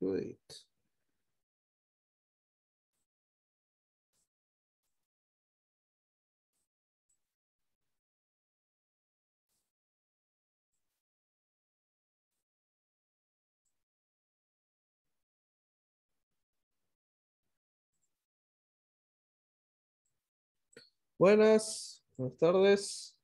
Buenas, buenas tardes.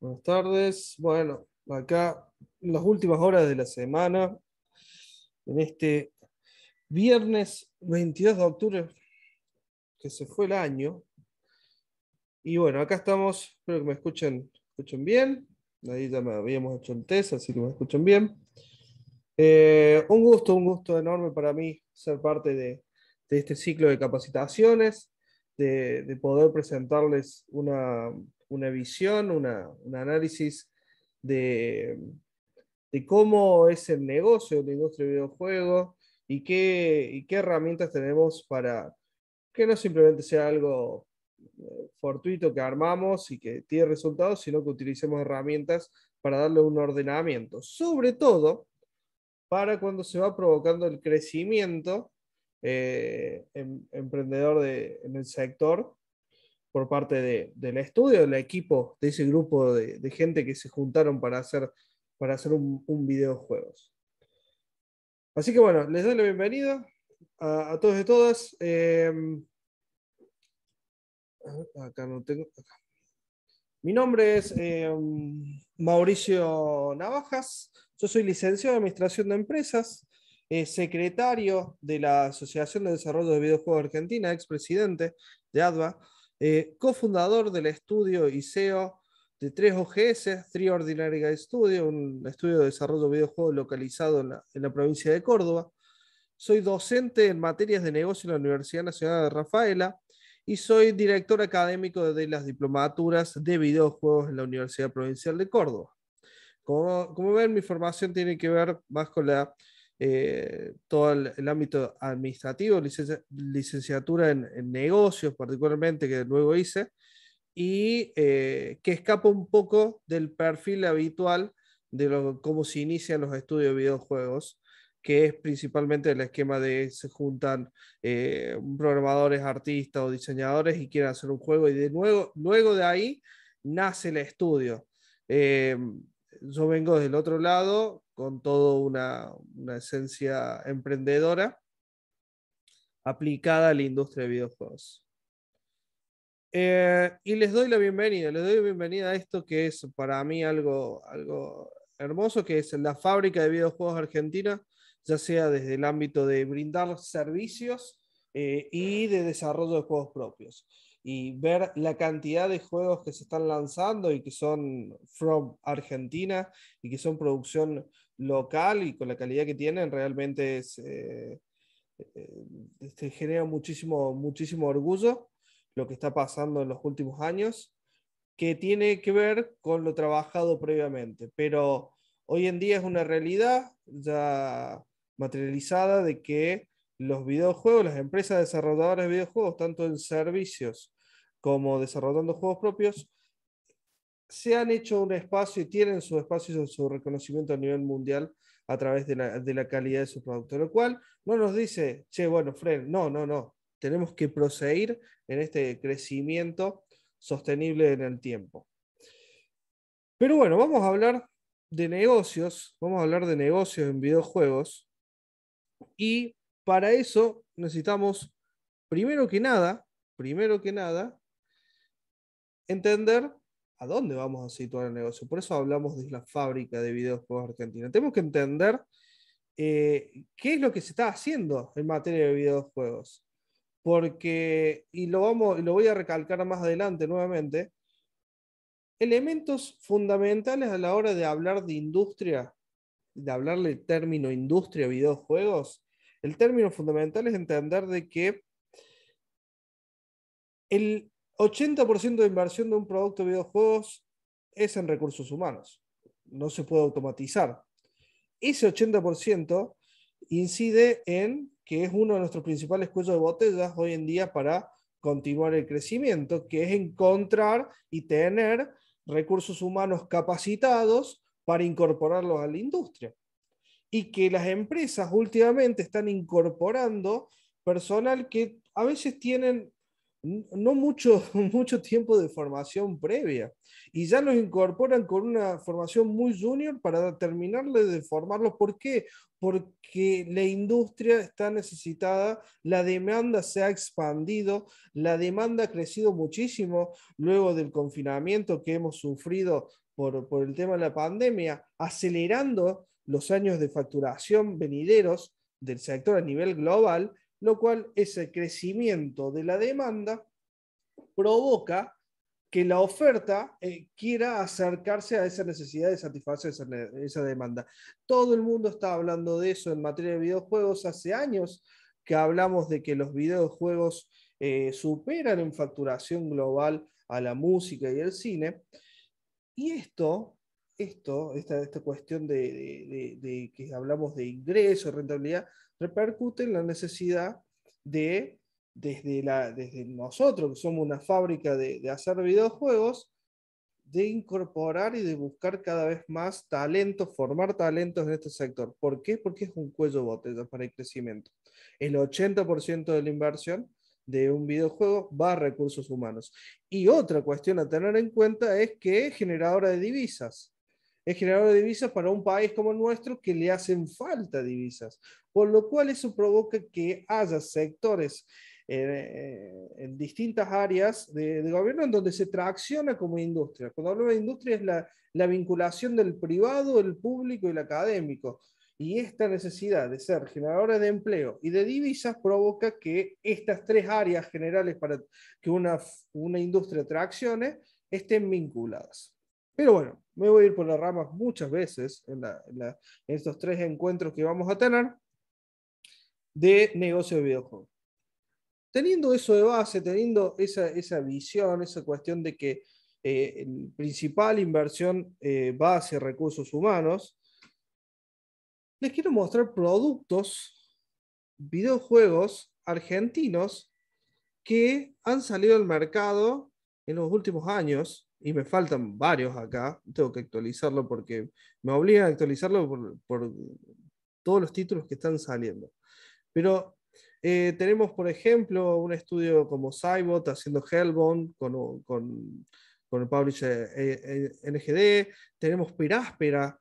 Buenas tardes. Bueno, acá las últimas horas de la semana, en este viernes 22 de octubre, que se fue el año. Y bueno, acá estamos, espero que me escuchen, escuchen bien. Ahí ya me habíamos hecho el test, así que me escuchen bien. Eh, un gusto, un gusto enorme para mí ser parte de, este ciclo de capacitaciones, de poder presentarles una una visión, un análisis de, cómo es el negocio de la industria de videojuegos y qué, herramientas tenemos para que no simplemente sea algo eh, fortuito que armamos y que tiene resultados, sino que utilicemos herramientas para darle un ordenamiento, sobre todo para cuando se va provocando el crecimiento eh, em, emprendedor en el sector por parte del estudio, del equipo, de ese grupo de, gente que se juntaron para hacer, para hacer un, un videojuegos. Así que bueno, les doy la bienvenida a, todos y todas. Em, acá no tengo. Mi nombre es em, Mauricio Navajas, yo soy licenciado en Administración de Empresas, eh, secretario de la Asociación de Desarrollo de Videojuegos Argentina, expresidente de ADVA. Eh, cofundador del estudio ISEO de 3OGS, Tri Ordinary de Studio, un estudio de desarrollo de videojuegos localizado en la, provincia de Córdoba. Soy docente en materias de negocio en la Universidad Nacional de Rafaela y soy director académico de las diplomaturas de videojuegos en la Universidad Provincial de Córdoba. como ven, mi formación tiene que ver más con la eh, todo el, ámbito administrativo, licenciatura en, negocios particularmente, que luego hice, y eh, que escapa un poco del perfil habitual de lo, cómo se inician los estudios de videojuegos, que es principalmente el esquema de se juntan eh, programadores, artistas o diseñadores y quieren hacer un juego, y de nuevo, luego de ahí nace el estudio. yo vengo del otro lado, con toda una, una, esencia emprendedora aplicada a la industria de videojuegos. Eh, y les doy la bienvenida, les doy la bienvenida a esto que es para mí algo, algo hermoso, que es la fábrica de videojuegos argentina, ya sea desde el ámbito de brindar servicios eh, y de desarrollo de juegos propios. Y ver la cantidad de juegos que se están lanzando y que son from Argentina y que son producción local y con la calidad que tienen, realmente eh, eh, se genera muchísimo, muchísimo orgullo lo que está pasando en los últimos años, que tiene que ver con lo trabajado previamente. Pero hoy en día es una realidad ya materializada de que los videojuegos, las empresas desarrolladoras de videojuegos, tanto en servicios como desarrollando juegos propios, se han hecho un espacio y tienen su espacio y su reconocimiento a nivel mundial a través de la, calidad de su producto, lo cual no nos dice, che, bueno, Fred, no, no, no, tenemos que proseguir en este crecimiento sostenible en el tiempo. Pero bueno, vamos a hablar de negocios, vamos a hablar de negocios en videojuegos y para eso necesitamos, primero que nada, primero que nada, entender a dónde vamos a situar el negocio. Por eso hablamos de la fábrica de videojuegos argentina. Tenemos que entender eh, qué es lo que se está haciendo en materia de videojuegos. Porque, y lo, vamos, lo voy a recalcar más adelante nuevamente, elementos fundamentales a la hora de hablar de industria, de hablarle el término industria videojuegos, el término fundamental es entender de que el, 80% de inversión de un producto de videojuegos es en recursos humanos. No se puede automatizar. Ese 80% incide en que es uno de nuestros principales cuellos de botellas hoy en día para continuar el crecimiento, que es encontrar y tener recursos humanos capacitados para incorporarlos a la industria. Y que las empresas últimamente están incorporando personal que a veces tienen no mucho, mucho tiempo de formación previa. Y ya los incorporan con una formación muy junior para terminarle de formarlos. ¿Por qué? Porque la industria está necesitada, la demanda se ha expandido, la demanda ha crecido muchísimo luego del confinamiento que hemos sufrido por, por el tema de la pandemia, acelerando los años de facturación venideros del sector a nivel global lo cual ese crecimiento de la demanda provoca que la oferta eh, quiera acercarse a esa necesidad de satisfacer esa, demanda. Todo el mundo está hablando de eso en materia de videojuegos. Hace años que hablamos de que los videojuegos eh, superan en facturación global a la música y el cine. Y esto, esto esta, esta cuestión de, que hablamos de ingreso, rentabilidad, repercute en la necesidad de, desde, nosotros, que somos una fábrica de, hacer videojuegos, de incorporar y de buscar cada vez más talentos, formar talentos en este sector. ¿Por qué? Porque es un cuello botella para el crecimiento. El 80% de la inversión de un videojuego va a recursos humanos. Y otra cuestión a tener en cuenta es que es generadora de divisas es generador de divisas para un país como el nuestro que le hacen falta divisas, por lo cual eso provoca que haya sectores eh, eh, en distintas áreas de, gobierno en donde se tracciona como industria. Cuando hablo de industria es la, vinculación del privado, el público y el académico. Y esta necesidad de ser generadora de empleo y de divisas provoca que estas tres áreas generales para que una, una industria traccione estén vinculadas. Pero bueno, me voy a ir por las ramas muchas veces en, estos tres encuentros que vamos a tener de negocio de videojuegos. Teniendo eso de base, teniendo esa, esa visión, esa cuestión de que eh, la principal inversión eh, va hacia recursos humanos, les quiero mostrar productos, videojuegos argentinos que han salido al mercado en los últimos años y me faltan varios acá, tengo que actualizarlo porque me obligan a actualizarlo por, todos los títulos que están saliendo. Pero eh, tenemos, por ejemplo, un estudio como Cybot haciendo Hellbound con, con, el publisher eh, eh, NGD, tenemos Piráspera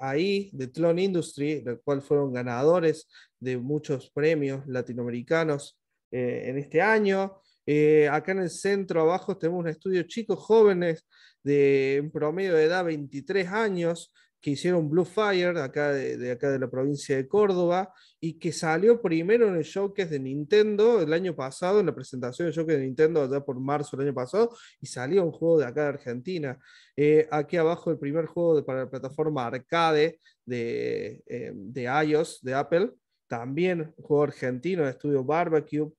ahí de Tlon Industry, los cual fueron ganadores de muchos premios latinoamericanos en este año. Eh, acá en el centro, abajo, tenemos un estudio chicos jóvenes de un promedio de edad 23 años que hicieron Blue Fire acá de, acá de la provincia de Córdoba y que salió primero en el es de Nintendo el año pasado, en la presentación del showcase de Nintendo allá por marzo del año pasado, y salió un juego de acá de Argentina. Eh, aquí abajo el primer juego para la plataforma Arcade de, eh, de iOS, de Apple, también un juego argentino de estudio Barbecue,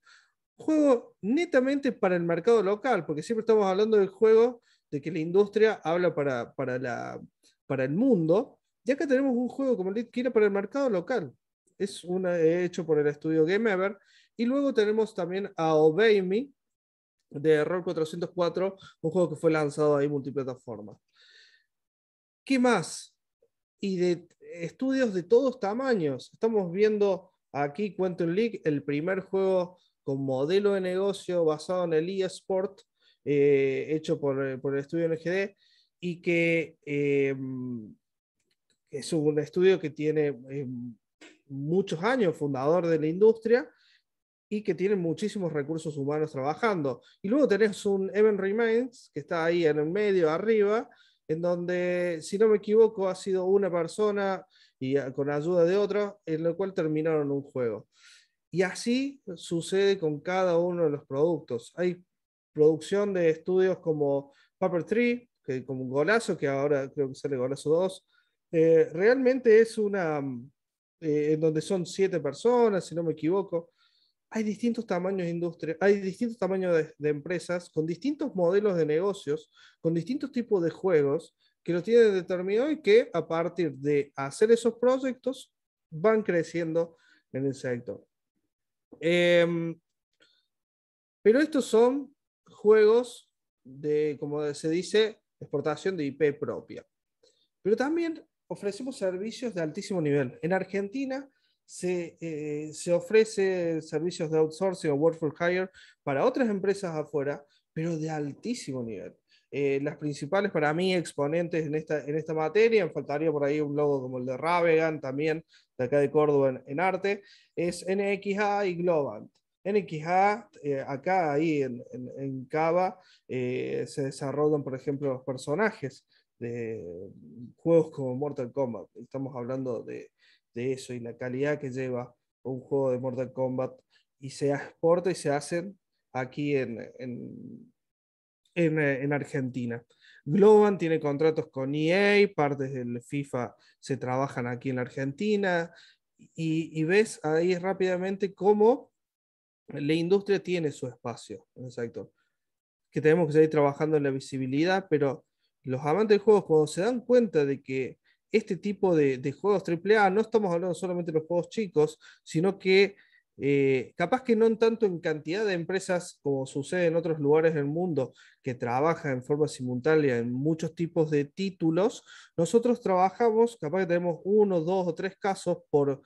juego netamente para el mercado local, porque siempre estamos hablando del juego de que la industria habla para, para, la, para el mundo, y acá tenemos un juego como que era para el mercado local. Es una, hecho por el estudio Game Ever. Y luego tenemos también a Obey Me de Error 404, un juego que fue lanzado ahí multiplataforma. ¿Qué más? Y de estudios de todos tamaños. Estamos viendo aquí Quantum League, el primer juego con modelo de negocio basado en el eSport, eh, hecho por, eh, el estudio NGD, y em, que es un estudio que tiene em, muchos años, fundador de la industria, y que tiene muchísimos recursos humanos trabajando. Y luego tenés un Evan Remains, que está ahí en el medio, arriba, en donde, si no me equivoco, ha sido una persona y ah, con ayuda de otra, en lo cual terminaron un juego. Y así sucede con cada uno de los productos. Hay producción de estudios como Paper Tree, que como golazo, que ahora creo que sale golazo 2. Eh, realmente es una, mm, eh, en donde son siete personas, si no me equivoco. Hay distintos tamaños de industria, hay distintos tamaños de, empresas con distintos modelos de negocios, con distintos tipos de juegos que lo tienen determinado y que a partir de hacer esos proyectos van creciendo en el sector. Em, pero estos son juegos de, como se dice, exportación de IP propia. Pero también ofrecemos servicios de altísimo nivel. En Argentina se, eh, se ofrece servicios de outsourcing o work for hire para otras empresas afuera, pero de altísimo nivel. Eh, las principales para mí exponentes en esta, en esta materia, me faltaría por ahí un logo como el de Ravegan también, de acá de Córdoba en, arte, es NXA y Globant. NXA, eh, acá ahí en, en, Cava, eh, se desarrollan, por ejemplo, los personajes de juegos como Mortal Kombat. Estamos hablando de, eso y la calidad que lleva un juego de Mortal Kombat y se exporta y se hacen aquí en, eh, en, Argentina. Globan tiene contratos con EA, partes del FIFA se trabajan aquí en Argentina, y, ves ahí rápidamente cómo la industria tiene su espacio en Que tenemos que seguir trabajando en la visibilidad, pero los amantes de juegos, cuando se dan cuenta de que este tipo de, de juegos AAA, no estamos hablando solamente de los juegos chicos, sino que eh, capaz que no en tanto en cantidad de empresas como sucede en otros lugares del mundo, que trabaja en forma simultánea en muchos tipos de títulos, nosotros trabajamos, capaz que tenemos uno, dos o tres casos por,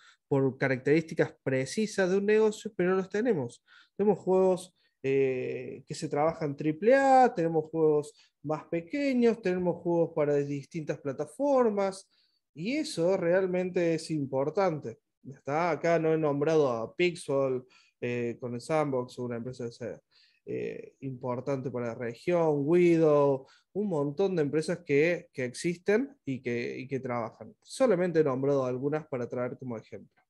características precisas de un negocio, pero no los tenemos. Tenemos juegos eh, que se trabajan AAA, tenemos juegos más pequeños, tenemos juegos para distintas plataformas, y eso realmente es importante. Está acá, no he nombrado a Pixel eh, con el Sandbox, una empresa eh, importante para la región, Guido, un montón de empresas que, existen y que, trabajan. Solamente he nombrado algunas para traer como ejemplo.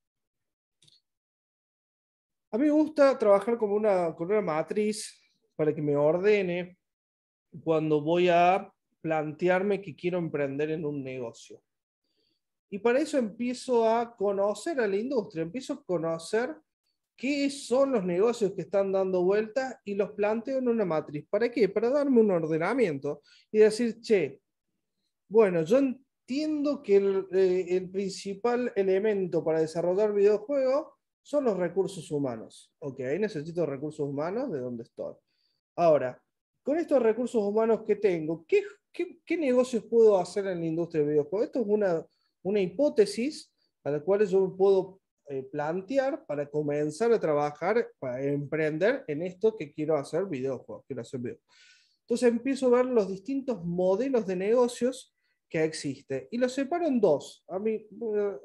A mí me gusta trabajar como una, con una matriz para que me ordene cuando voy a plantearme que quiero emprender en un negocio. Y para eso empiezo a conocer a la industria, empiezo a conocer qué son los negocios que están dando vueltas y los planteo en una matriz. ¿Para qué? Para darme un ordenamiento y decir, che, bueno, yo entiendo que el, eh, principal elemento para desarrollar videojuegos son los recursos humanos. Ok, necesito recursos humanos de donde estoy. Ahora, con estos recursos humanos que tengo, ¿qué, qué, qué negocios puedo hacer en la industria de videojuegos? Esto es una una hipótesis a la cual yo puedo eh, plantear para comenzar a trabajar, para emprender en esto que quiero hacer videojuegos, quiero hacer Entonces empiezo a ver los distintos modelos de negocios que existen y los separo en dos. A mí, eh,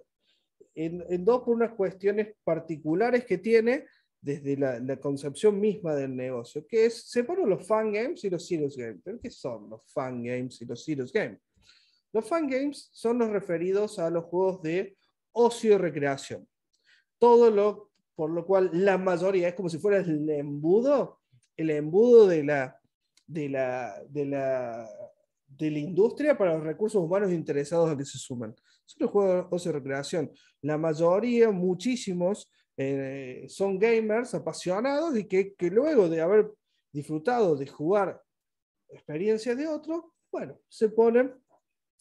en, en dos por unas cuestiones particulares que tiene, desde la, la, concepción misma del negocio, que es, separo los fan games y los serious games. ¿Pero qué son los fan games y los serious games? Los fan games son los referidos a los juegos de ocio y recreación. Todo lo por lo cual la mayoría es como si fuera el embudo, el embudo de la, de la, de la, de industria para los recursos humanos interesados a que se suman. Son los juegos de ocio y recreación. La mayoría, muchísimos, eh, son gamers apasionados y que, que luego de haber disfrutado de jugar experiencias de otros, bueno, se ponen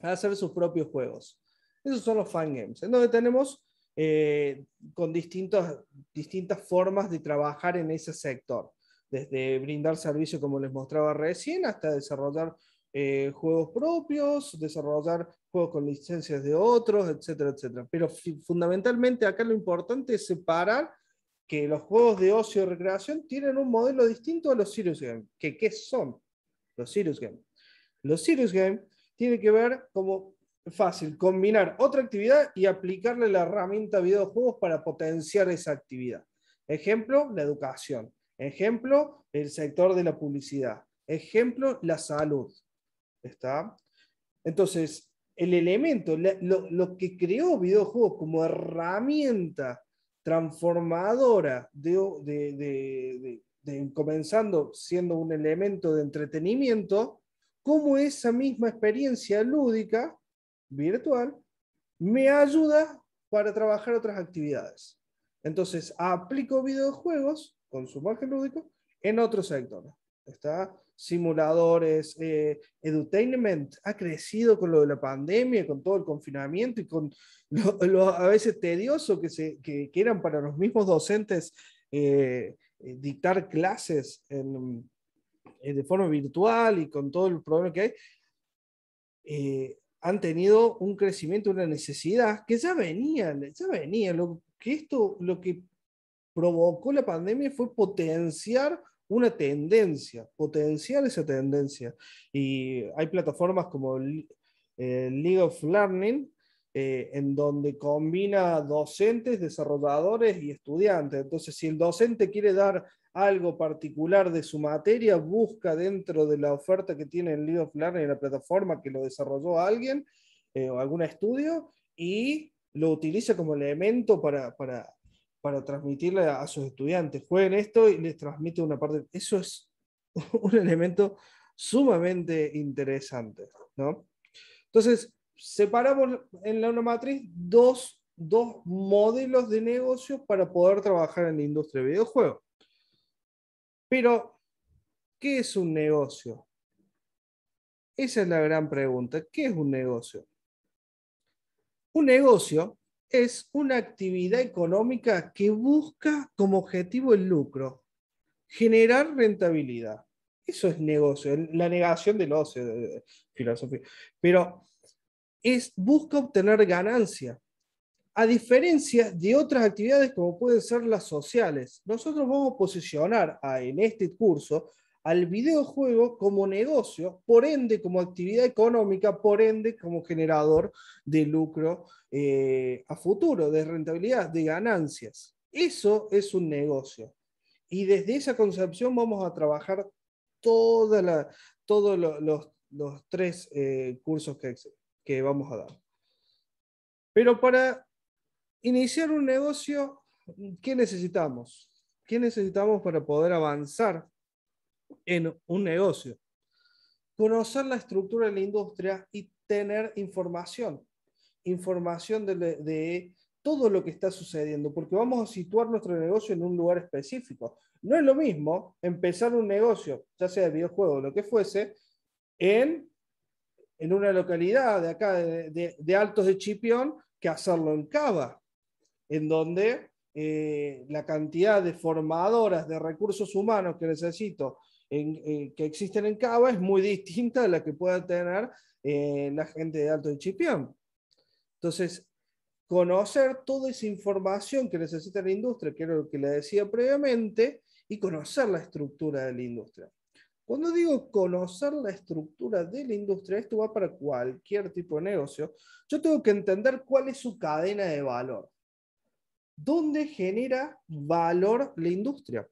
a hacer sus propios juegos. Esos son los fan games, en donde tenemos eh, con distintas formas de trabajar en ese sector, desde brindar servicios como les mostraba recién, hasta desarrollar eh, juegos propios, desarrollar juegos con licencias de otros, etcétera, etcétera. Pero fundamentalmente acá lo importante es separar que los juegos de ocio y recreación tienen un modelo distinto a los Serious games. Que qué son los Serious games. Los Serious Game tiene que ver como fácil, combinar otra actividad y aplicarle la herramienta videojuegos para potenciar esa actividad. Ejemplo, la educación. Ejemplo, el sector de la publicidad. Ejemplo, la salud. ¿Está? Entonces, el elemento, lo, que creó videojuegos como herramienta transformadora de comenzando siendo un elemento de entretenimiento, cómo esa misma experiencia lúdica virtual me ayuda para trabajar otras actividades. Entonces, aplico videojuegos con su margen lúdico en otros sectores. Está simuladores, eh, edutainment ha crecido con lo de la pandemia, con todo el confinamiento y con lo, a veces tedioso que, se, eran para los mismos docentes eh, eh, dictar clases en, eh, de forma virtual y con todo el problema que hay, eh, han tenido un crecimiento, una necesidad que ya venía, ya venía. Lo que esto, lo que provocó la pandemia fue potenciar una tendencia, potenciar esa tendencia. Y hay plataformas como eh, League of Learning, eh, en donde combina docentes, desarrolladores y estudiantes. Entonces, si el docente quiere dar algo particular de su materia, busca dentro de la oferta que tiene el Lead of Learning, la plataforma que lo desarrolló alguien eh, o algún estudio, y lo utiliza como elemento para, para, transmitirle a, sus estudiantes. Jueguen esto y les transmite una parte. Eso es un elemento sumamente interesante. ¿no? Entonces, separamos en la una matriz dos, dos modelos de negocios para poder trabajar en la industria de videojuegos. Pero, ¿qué es un negocio? Esa es la gran pregunta. ¿Qué es un negocio? Un negocio es una actividad económica que busca como objetivo el lucro, generar rentabilidad. Eso es negocio, la negación del ocio, filosofía. Pero es, busca obtener ganancia a diferencia de otras actividades como pueden ser las sociales. Nosotros vamos a posicionar en este curso al videojuego como negocio, por ende como actividad económica, por ende como generador de lucro eh, a futuro, de rentabilidad, de ganancias. Eso es un negocio. Y desde esa concepción vamos a trabajar todos los, tres eh, cursos que, que vamos a dar. Pero para iniciar un negocio, ¿qué necesitamos? ¿Qué necesitamos para poder avanzar en un negocio? Conocer la estructura de la industria y tener información, información de, todo lo que está sucediendo, porque vamos a situar nuestro negocio en un lugar específico. No es lo mismo empezar un negocio, ya sea de videojuego o lo que fuese, en, una localidad de acá, de, de Altos de Chipión, que hacerlo en Cava en donde eh, la cantidad de formadoras de recursos humanos que necesito, eh, que existen en Cava, es muy distinta a la que pueda tener eh, la gente de Alto en Chipián. Entonces, conocer toda esa información que necesita la industria, que era lo que le decía previamente, y conocer la estructura de la industria. Cuando digo conocer la estructura de la industria, esto va para cualquier tipo de negocio, yo tengo que entender cuál es su cadena de valor dónde genera valor la industria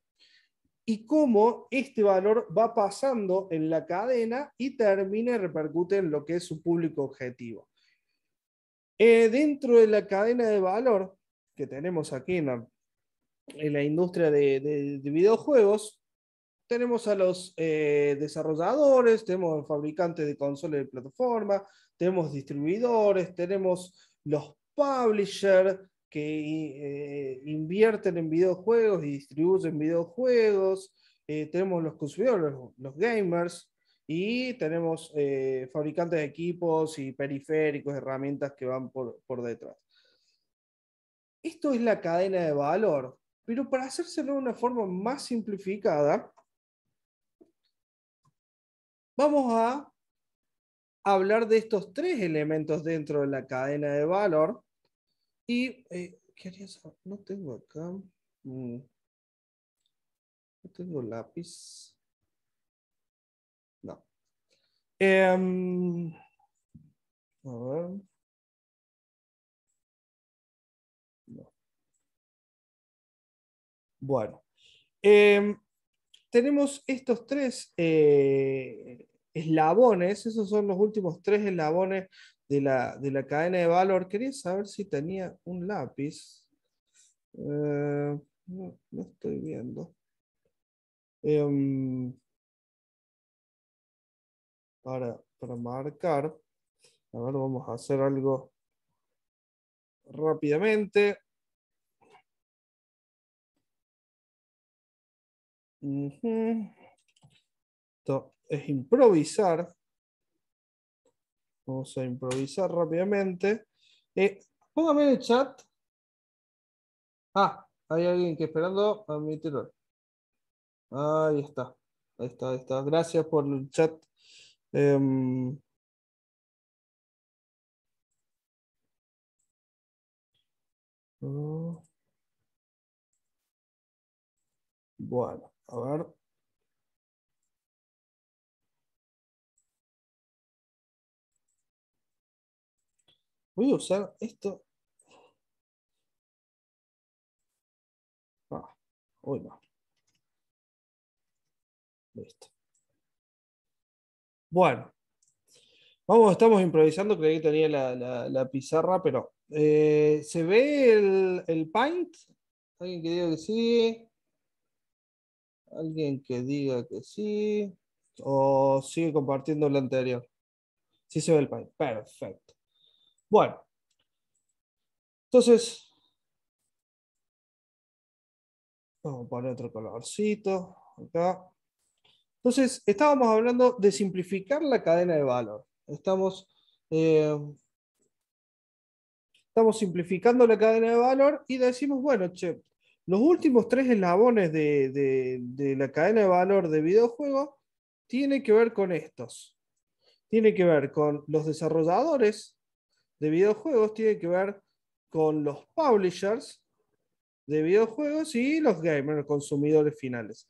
y cómo este valor va pasando en la cadena y termina y repercute en lo que es su público objetivo. Eh, dentro de la cadena de valor que tenemos aquí en la, industria de, videojuegos, tenemos a los eh, desarrolladores, tenemos fabricantes de consolas de plataforma, tenemos distribuidores, tenemos los publishers, que eh, invierten en videojuegos y distribuyen videojuegos, eh, tenemos los consumidores, los, gamers, y tenemos eh, fabricantes de equipos y periféricos, herramientas que van por, por, detrás. Esto es la cadena de valor, pero para hacérselo de una forma más simplificada, vamos a hablar de estos tres elementos dentro de la cadena de valor y, eh, quería saber, ah, no tengo acá, mm, no tengo lápiz. No. Em, a ver. Bueno. Em, tenemos estos tres eh, eslabones, esos son los últimos tres eslabones de la, cadena de valor, quería saber si tenía un lápiz. Eh, no, estoy viendo. Em, para, marcar, a ver, vamos a hacer algo rápidamente. Esto es improvisar. Vamos a improvisar rápidamente. Eh, póngame en el chat. Ah, hay alguien que esperando. a Ahí está. Ahí está, ahí está. Gracias por el chat. Em, ah. bueno, a ver. Voy a usar esto. Ah, no. Listo. Bueno. Vamos, estamos improvisando, creí que tenía la, pizarra, pero eh, ¿se ve el, el Paint? ¿Alguien que diga que sí? ¿Alguien que diga que sí? ¿O sigue compartiendo lo anterior? Sí se ve el Paint. Perfecto. Bueno, entonces, vamos a poner otro colorcito acá. Entonces, estábamos hablando de simplificar la cadena de valor. Estamos, eh, estamos simplificando la cadena de valor y decimos, bueno, che, los últimos tres eslabones de, de la cadena de valor de videojuego tiene que ver con estos. Tiene que ver con los desarrolladores, de videojuegos tiene que ver con los publishers de videojuegos y los gamers, los consumidores finales.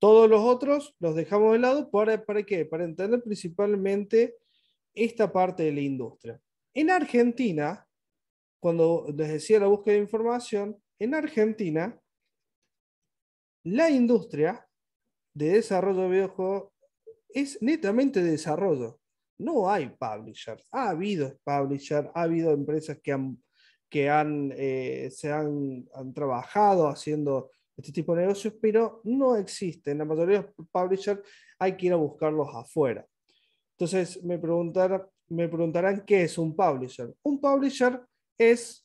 Todos los otros los dejamos de lado para, para qué? Para entender principalmente esta parte de la industria. En Argentina, cuando les decía la búsqueda de información, en Argentina, la industria de desarrollo de videojuegos es netamente de desarrollo no hay publishers. Ha habido publisher... ha habido empresas que han, que han, eh, se han, han, trabajado haciendo este tipo de negocios, pero no existen. La mayoría de los publishers hay que ir a buscarlos afuera. Entonces, me, preguntar, me preguntarán qué es un publisher. Un publisher es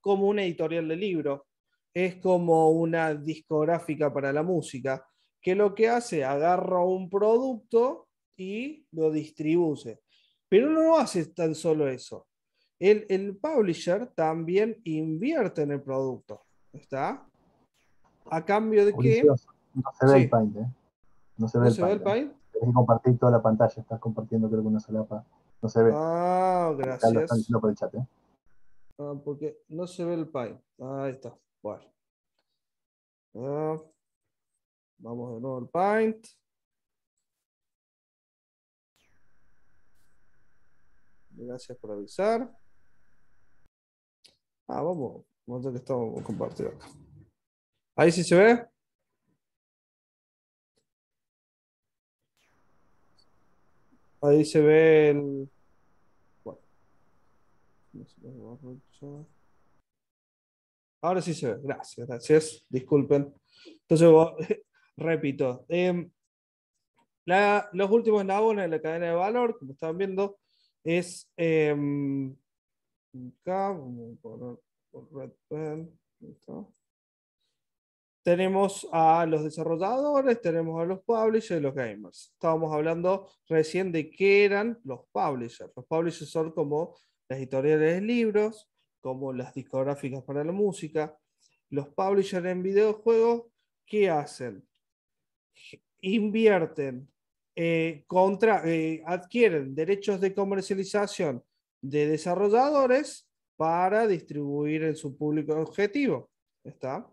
como una editorial de libro, es como una discográfica para la música, que lo que hace, agarra un producto y lo distribuye. Pero no hace tan solo eso. El, publisher también invierte en el producto. ¿Está? A cambio de que. No se ve el paint, ¿eh? No se ve, el, paint, Tienes compartir toda la pantalla. Estás compartiendo, creo que una solapa. No se ve. Ah, gracias. Lo están diciendo por el chat, ¿eh? ah, porque no se ve el paint. Ahí está. Bueno. Ah, vamos de nuevo al paint. Gracias por avisar. Ah, vamos. Vamos a que estamos compartiendo acá. Ahí sí se ve. Ahí se ve el. Bueno. Ahora sí se ve. Gracias, gracias. Disculpen. Entonces, repito. Em, los últimos eslabones de la cadena de valor, como estaban viendo, es acá, vamos a poner Red tenemos a los desarrolladores, tenemos a los publishers y los gamers. Estábamos hablando recién de qué eran los publishers. Los publishers son como las editoriales de libros, como las discográficas para la música. Los publishers en videojuegos, ¿qué hacen? Invierten eh, contra, eh, adquieren derechos de comercialización de desarrolladores para distribuir en su público objetivo, ¿está?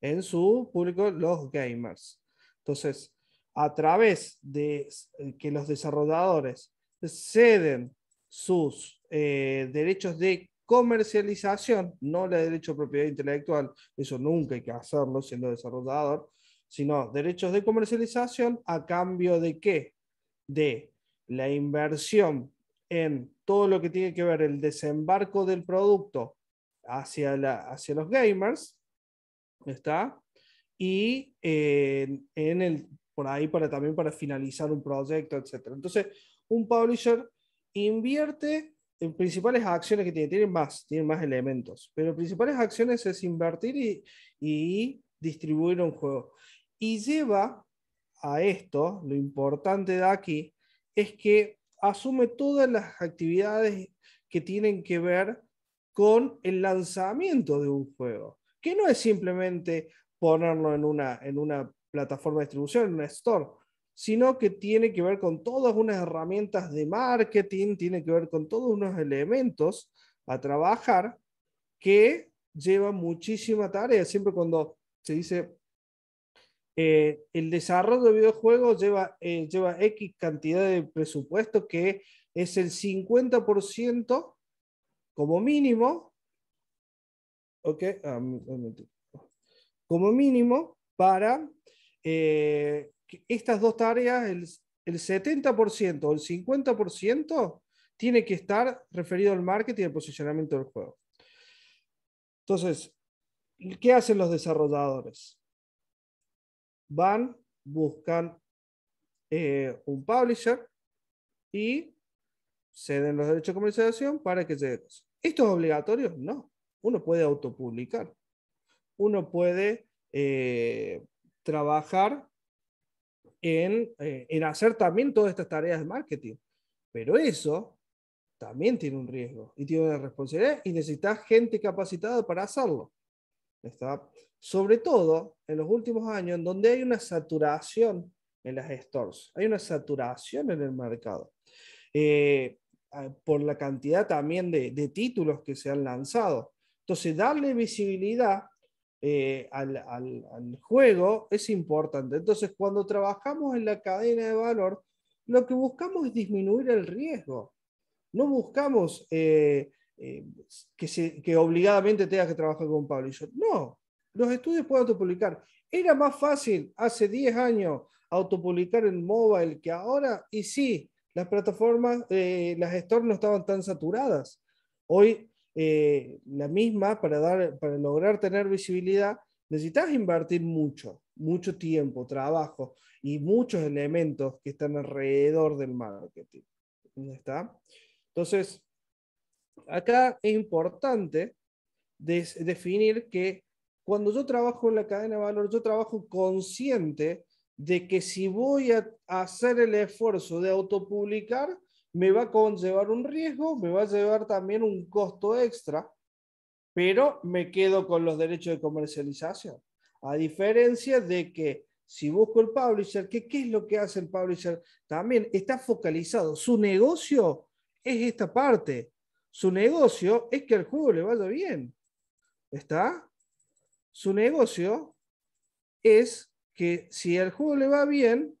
En su público los gamers. Entonces, a través de eh, que los desarrolladores ceden sus derechos de comercialización, no el derecho de propiedad intelectual, eso nunca hay que hacerlo siendo desarrollador, sino derechos de comercialización a cambio de qué? De la inversión en todo lo que tiene que ver el desembarco del producto hacia, hacia los gamers, ¿está? Y eh, en el, por ahí para, también para finalizar un proyecto, etc. Entonces, un publisher invierte en principales acciones que tiene, tiene más, tienen más elementos, pero principales acciones es invertir y, y distribuir un juego. Y lleva a esto, lo importante de aquí, es que asume todas las actividades que tienen que ver con el lanzamiento de un juego, que no es simplemente ponerlo en una, en una plataforma de distribución, en una store, sino que tiene que ver con todas unas herramientas de marketing, tiene que ver con todos unos elementos a trabajar que lleva muchísima tarea. Siempre cuando se dice eh, el desarrollo de videojuegos lleva, eh, lleva X cantidad de presupuesto que es el 50% como mínimo, ok, ah, como mínimo para eh, estas dos tareas, el, el 70% o el 50% tiene que estar referido al marketing y al posicionamiento del juego. Entonces, ¿qué hacen los desarrolladores? van, buscan eh, un publisher y ceden los derechos de comercialización para que se dé ¿Esto es obligatorio? No. Uno puede autopublicar. Uno puede eh, trabajar en, eh, en hacer también todas estas tareas de marketing. Pero eso también tiene un riesgo y tiene una responsabilidad y necesitas gente capacitada para hacerlo. ¿Está? sobre todo en los últimos años, en donde hay una saturación en las stores, hay una saturación en el mercado, eh, por la cantidad también de, títulos que se han lanzado. Entonces, darle visibilidad eh, al, juego es importante. Entonces, cuando trabajamos en la cadena de valor, lo que buscamos es disminuir el riesgo. No buscamos eh, que, que, obligadamente tengas que trabajar con Pablo y yo No, los estudios pueden autopublicar. ¿Era más fácil hace 10 años autopublicar en mobile que ahora? Y sí, las plataformas, eh, las stores no estaban tan saturadas. Hoy, eh, la misma, para, dar, para lograr tener visibilidad, necesitas invertir mucho, mucho tiempo, trabajo y muchos elementos que están alrededor del marketing. ¿Está? Entonces, acá es importante definir que cuando yo trabajo en la cadena de valor, yo trabajo consciente de que si voy a hacer el esfuerzo de autopublicar, me va a conllevar un riesgo, me va a llevar también un costo extra, pero me quedo con los derechos de comercialización. A diferencia de que si busco el publisher, ¿qué, ¿qué es lo que hace el publisher? También está focalizado. Su negocio es esta parte. Su negocio es que al juego le vaya bien. ¿Está? su negocio es que si el juego le va bien,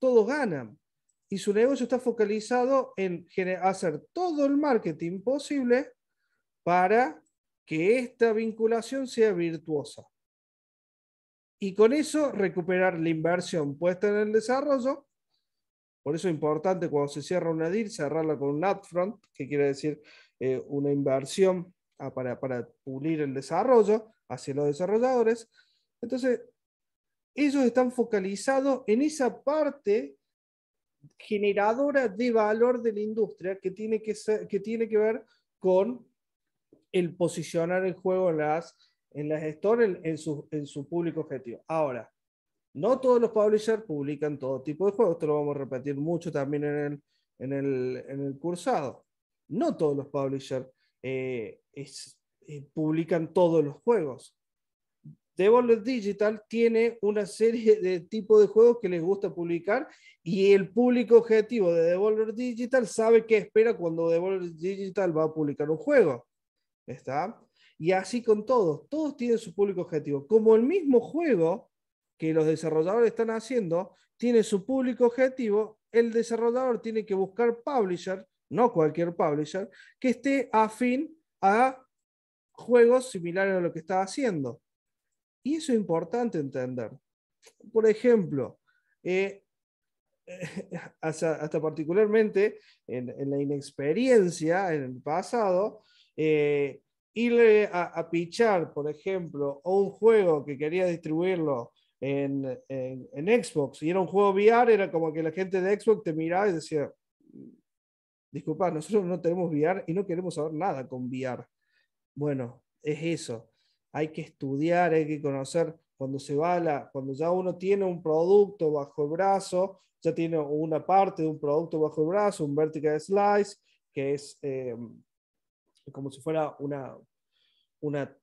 todos ganan. Y su negocio está focalizado en hacer todo el marketing posible para que esta vinculación sea virtuosa. Y con eso recuperar la inversión puesta en el desarrollo. Por eso es importante cuando se cierra una deal cerrarla con un upfront, que quiere decir eh, una inversión para, pulir el desarrollo hacia los desarrolladores. Entonces, ellos están focalizados en esa parte generadora de valor de la industria que tiene que, que, tiene que ver con el posicionar el juego en las, en las en, su, en su público objetivo. Ahora, no todos los publishers publican todo tipo de juegos, esto lo vamos a repetir mucho también en el, en el, en el cursado. No todos los publishers eh, eh, publican todos los juegos. Devolver Digital tiene una serie de tipos de juegos que les gusta publicar y el público objetivo de Devolver Digital sabe qué espera cuando Devolver Digital va a publicar un juego. ¿Está? Y así con todos, todos tienen su público objetivo. Como el mismo juego que los desarrolladores están haciendo tiene su público objetivo, el desarrollador tiene que buscar publisher no cualquier publisher, que esté afín a juegos similares a lo que está haciendo. Y eso es importante entender. Por ejemplo, eh, hasta, particularmente en, la inexperiencia en el pasado, eh, ir a, pichar, por ejemplo, un juego que quería distribuirlo en, en, Xbox y era un juego VR, era como que la gente de Xbox te miraba y decía, disculpa, nosotros no tenemos viar y no queremos saber nada con viar Bueno, es eso. Hay que estudiar, hay que conocer. Cuando se va la, cuando ya uno tiene un producto bajo el brazo, ya tiene una parte de un producto bajo el brazo, un vertical slice, que es em, como si fuera una, una,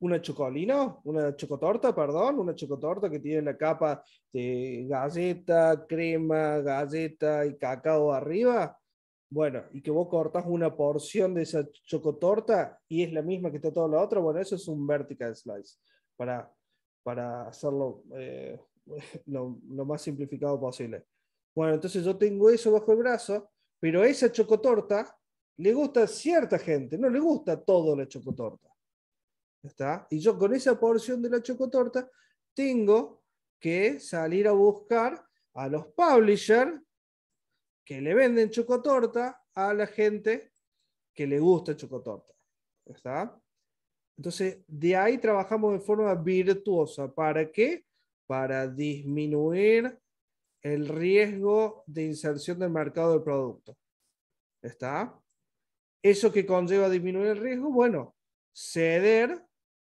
una chocolina, una chocotorta, perdón, una chocotorta que tiene la capa de galleta, crema, galleta y cacao arriba bueno, y que vos cortás una porción de esa chocotorta y es la misma que está toda la otra, bueno, eso es un vertical slice, para, para hacerlo eh, lo, más simplificado posible. Bueno, entonces yo tengo eso bajo el brazo, pero esa chocotorta le gusta a cierta gente, no le gusta todo la chocotorta. ¿Está? Y yo con esa porción de la chocotorta tengo que salir a buscar a los publishers que le venden chocotorta a la gente que le gusta chocotorta. ¿Está? Entonces, de ahí trabajamos de forma virtuosa. ¿Para qué? Para disminuir el riesgo de inserción del mercado del producto. ¿Está? Eso que conlleva disminuir el riesgo, bueno, ceder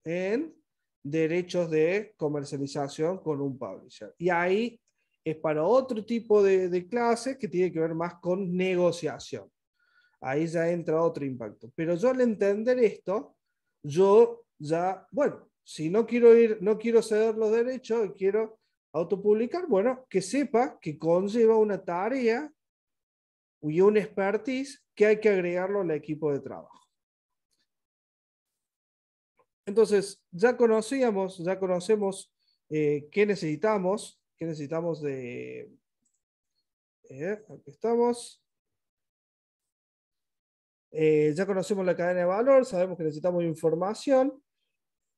en derechos de comercialización con un publisher. Y ahí es para otro tipo de, clase que tiene que ver más con negociación. Ahí ya entra otro impacto. Pero yo al entender esto, yo ya, bueno, si no quiero ir, no quiero ceder los derechos y quiero autopublicar, bueno, que sepa que conlleva una tarea y un expertise que hay que agregarlo al equipo de trabajo. Entonces, ya conocíamos, ya conocemos eh, qué necesitamos, ¿Qué necesitamos de... Eh, aquí estamos. Eh, ya conocemos la cadena de valor, sabemos que necesitamos información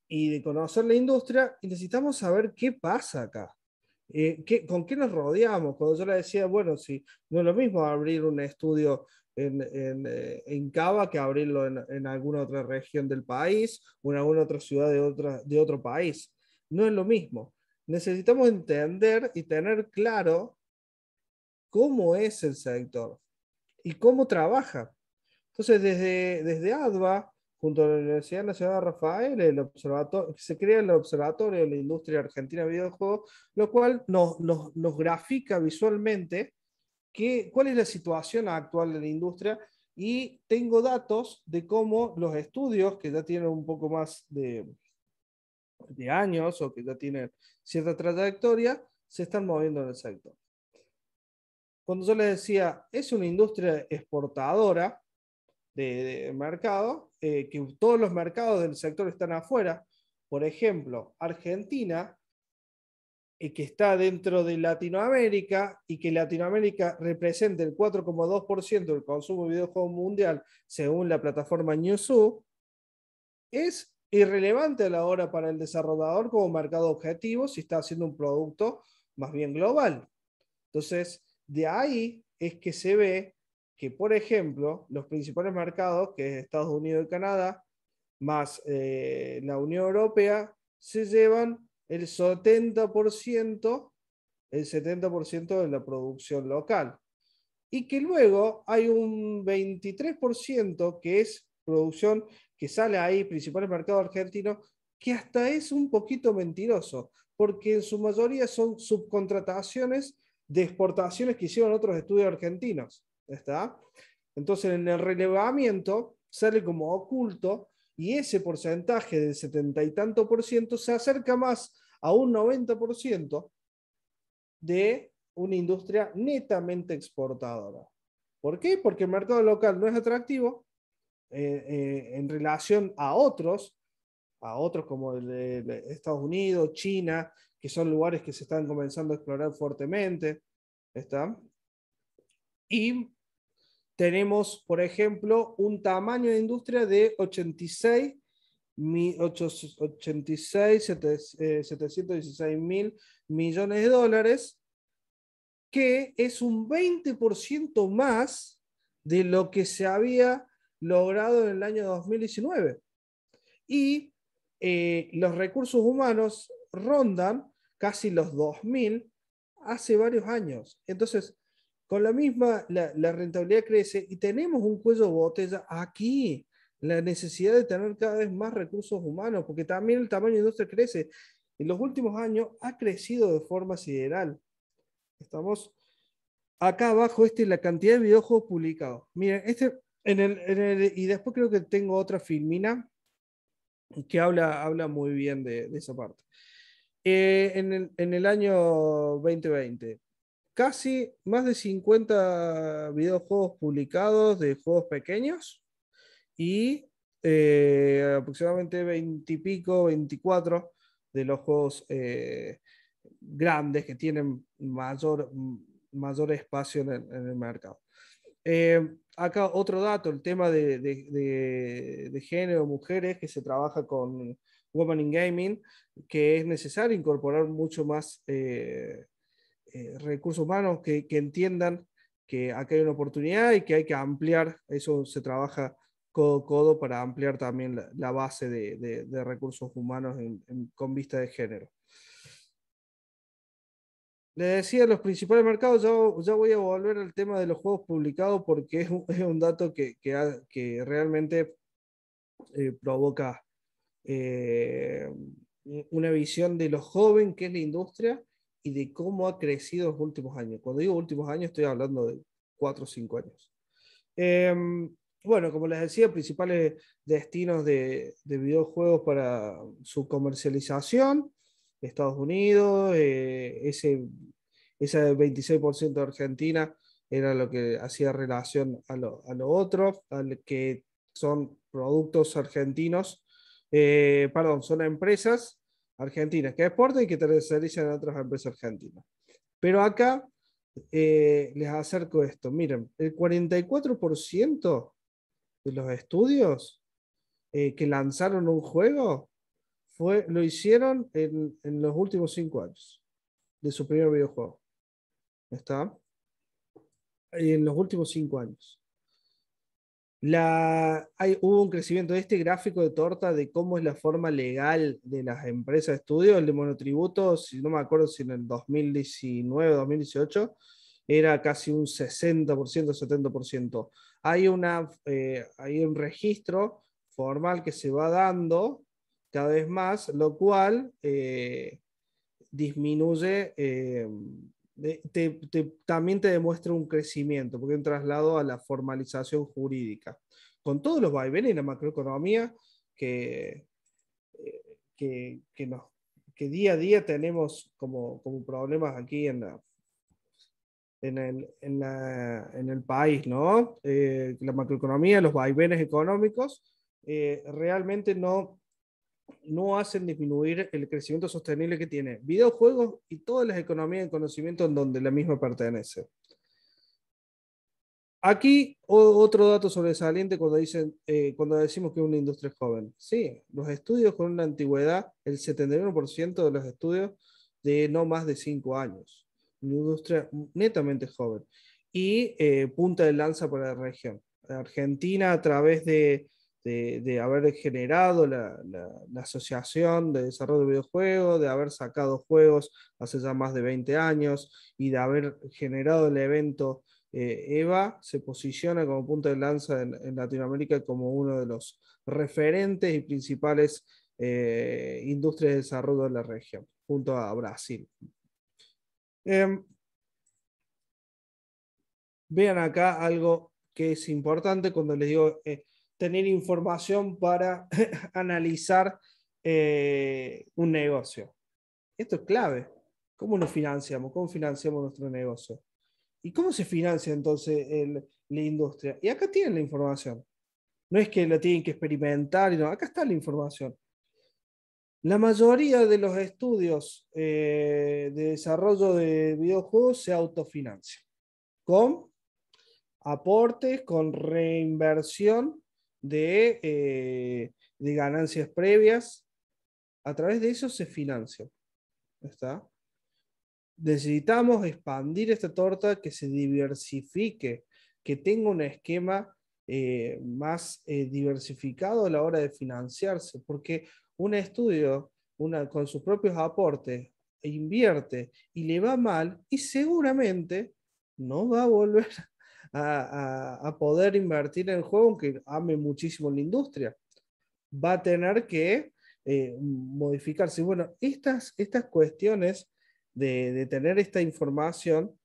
y de conocer la industria y necesitamos saber qué pasa acá. Eh, ¿Con qué nos rodeamos? Cuando yo le decía, bueno, si no es lo mismo abrir un estudio en, Cava que abrirlo en, alguna otra región del país o en alguna otra ciudad de, otra, de otro país. No es lo mismo necesitamos entender y tener claro cómo es el sector y cómo trabaja. Entonces, desde, desde ADVA, junto a la Universidad Nacional de Rafael, el observatorio, se crea el Observatorio de la Industria Argentina de Videojuegos, lo cual nos, nos grafica visualmente que, cuál es la situación actual de la industria y tengo datos de cómo los estudios, que ya tienen un poco más de, de años o que ya tienen cierta trayectoria, se están moviendo en el sector. Cuando yo les decía, es una industria exportadora de, mercado, eh, que todos los mercados del sector están afuera. Por ejemplo, Argentina, eh, que está dentro de Latinoamérica y que Latinoamérica representa el 4,2% del consumo de videojuegos mundial según la plataforma Newsu es irrelevante a la hora para el desarrollador como mercado objetivo si está haciendo un producto más bien global. Entonces, de ahí es que se ve que, por ejemplo, los principales mercados, que es Estados Unidos y Canadá, más eh, la Unión Europea, se llevan el 70%, el 70% de la producción local. Y que luego hay un 23% que es producción que sale ahí, principal mercado argentino, que hasta es un poquito mentiroso, porque en su mayoría son subcontrataciones de exportaciones que hicieron otros estudios argentinos. ¿Está? Entonces, en el relevamiento sale como oculto y ese porcentaje del setenta y tanto por ciento se acerca más a un 90 por ciento de una industria netamente exportadora. ¿Por qué? Porque el mercado local no es atractivo, eh, eh, en relación a otros, a otros como el de, Estados Unidos, China, que son lugares que se están comenzando a explorar fuertemente. ¿está? Y tenemos, por ejemplo, un tamaño de industria de 86 86, 716 mil millones de dólares, que es un 20% más de lo que se había logrado en el año 2019. Y eh, los recursos humanos rondan casi los 2.000 hace varios años. Entonces, con la misma, la, rentabilidad crece y tenemos un cuello de botella aquí. La necesidad de tener cada vez más recursos humanos, porque también el tamaño de la industria crece. En los últimos años ha crecido de forma sideral. Estamos acá abajo, este, la cantidad de videojuegos publicados. Miren, este y después creo que tengo otra filmina que habla, habla muy bien de, esa parte. Eh, en, el, año 2020, casi más de 50 videojuegos publicados de juegos pequeños y eh, aproximadamente 20 y pico, 24 de los juegos eh, grandes que tienen mayor, mayor espacio en el mercado. Eh, acá otro dato, el tema de, género, mujeres, que se trabaja con Women in Gaming, que es necesario incorporar mucho más eh, eh, recursos humanos que, entiendan que acá hay una oportunidad y que hay que ampliar, eso se trabaja codo a codo para ampliar también la, base de, recursos humanos con vista de género. Le decía los principales mercados, ya, voy a volver al tema de los juegos publicados porque es un, dato que, realmente eh, provoca eh, una visión de lo joven que es la industria y de cómo ha crecido en los últimos años. Cuando digo últimos años estoy hablando de cuatro o cinco años. Em, bueno, como les decía, principales destinos de, de videojuegos para su comercialización. Estados Unidos, eh, ese, 26% de Argentina era lo que hacía relación a lo, a otro, al que son productos argentinos, eh, perdón, son empresas argentinas que exportan y que tercerizan a otras empresas argentinas. Pero acá eh, les acerco esto. Miren, el 44% de los estudios que lanzaron un juego fue, lo hicieron en, en los últimos cinco años de su primer videojuego. ¿Está? En los últimos cinco años. La, hay, hubo un crecimiento de este gráfico de torta de cómo es la forma legal de las empresas de estudios, el de monotributo, si no me acuerdo si en el 2019, 2018, era casi un 60%, 70%. Hay, una, eh, hay un registro formal que se va dando cada vez más, lo cual eh, disminuye, eh, también te demuestra un crecimiento, porque un traslado a la formalización jurídica. Con todos los vaivenes y la macroeconomía que, eh, que, que, día a día tenemos como, como problemas aquí en en el, país, ¿no? la macroeconomía, los vaivenes económicos, realmente no, no hacen disminuir el crecimiento sostenible que tiene videojuegos y todas las economías de conocimiento en donde la misma pertenece. Aquí otro dato sobresaliente cuando, dicen, eh, cuando decimos que es una industria joven. Sí, los estudios con una antigüedad, el 71% de los estudios de no más de 5 años. Una industria netamente joven y eh, punta de lanza para la región. Argentina a través de de, haber generado la, Asociación de Desarrollo de Videojuegos, de haber sacado juegos hace ya más de 20 años y de haber generado el evento eh, EVA, se posiciona como punto de lanza en, Latinoamérica como uno de los referentes y principales eh, industrias de desarrollo de la región, junto a Brasil. Em, vean acá algo que es importante cuando les digo eh, tener información para analizar eh, un negocio. Esto es clave. ¿Cómo nos financiamos? ¿Cómo financiamos nuestro negocio? ¿Y cómo se financia entonces la industria? Y acá tienen la información. No es que la tienen que experimentar, no, acá está la información. La mayoría de los estudios eh, de desarrollo de videojuegos se autofinancian. con aportes, con reinversión eh, de, ganancias previas. A través de eso se financia. ¿Está? Necesitamos expandir esta torta, que se diversifique, que tenga un esquema eh, más eh, diversificado a la hora de financiarse, porque un estudio una, con sus propios aportes invierte y le va mal y seguramente no va a volver a, poder invertir en el juego, aunque ame muchísimo la industria. Va a tener que eh, modificarse. Bueno, estas, estas cuestiones de, tener esta información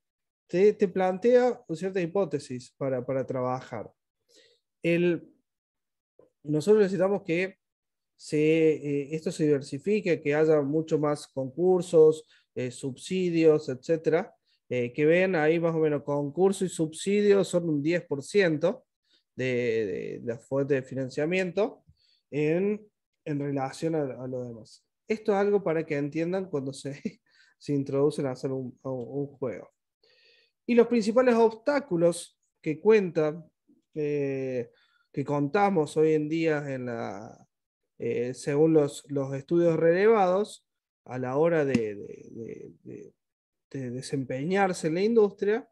te, te plantea ciertas hipótesis para, trabajar. nosotros necesitamos que eh, esto se diversifique, que haya mucho más concursos, eh, subsidios, etcétera, eh, que ven ahí más o menos concurso y subsidio son un 10% de, la fuente de financiamiento en, relación a, lo demás. Esto es algo para que entiendan cuando se, se introducen a hacer un, un juego. Y los principales obstáculos que cuentan, eh, que contamos hoy en día en la, eh, según los, estudios relevados, a la hora de, de este, desempeñarse en la industria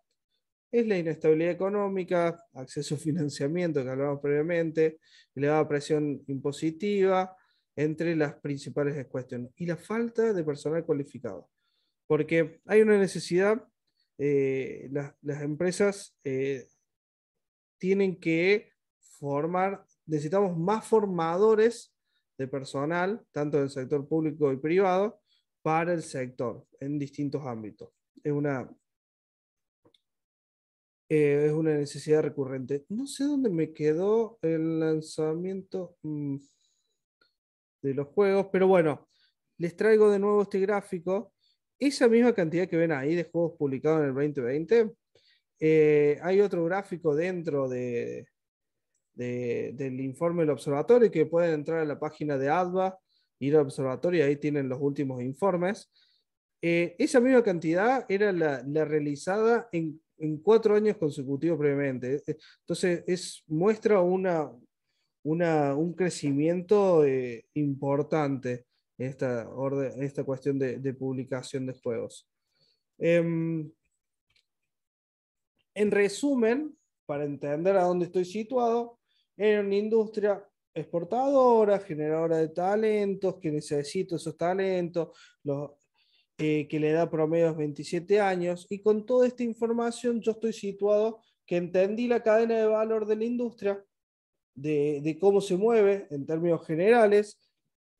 es la inestabilidad económica, acceso a financiamiento que hablamos previamente, elevada presión impositiva, entre las principales cuestiones, y la falta de personal cualificado. Porque hay una necesidad, eh, las, empresas eh, tienen que formar, necesitamos más formadores de personal, tanto del sector público y privado, para el sector en distintos ámbitos. Es una, eh, es una necesidad recurrente. No sé dónde me quedó el lanzamiento mm, de los juegos, pero bueno, les traigo de nuevo este gráfico. Esa misma cantidad que ven ahí de juegos publicados en el 2020, eh, hay otro gráfico dentro de, del informe del observatorio que pueden entrar a la página de ADVA ir al observatorio, ahí tienen los últimos informes. Eh, esa misma cantidad era la, realizada en, cuatro años consecutivos previamente. Eh, entonces, es, muestra una, un crecimiento eh, importante en esta, orden, esta cuestión de, publicación de juegos. Em, en resumen, para entender a dónde estoy situado, en una industria exportadora, generadora de talentos, que necesita esos talentos, los, eh, que le da promedios 27 años, y con toda esta información yo estoy situado que entendí la cadena de valor de la industria, de, cómo se mueve en términos generales,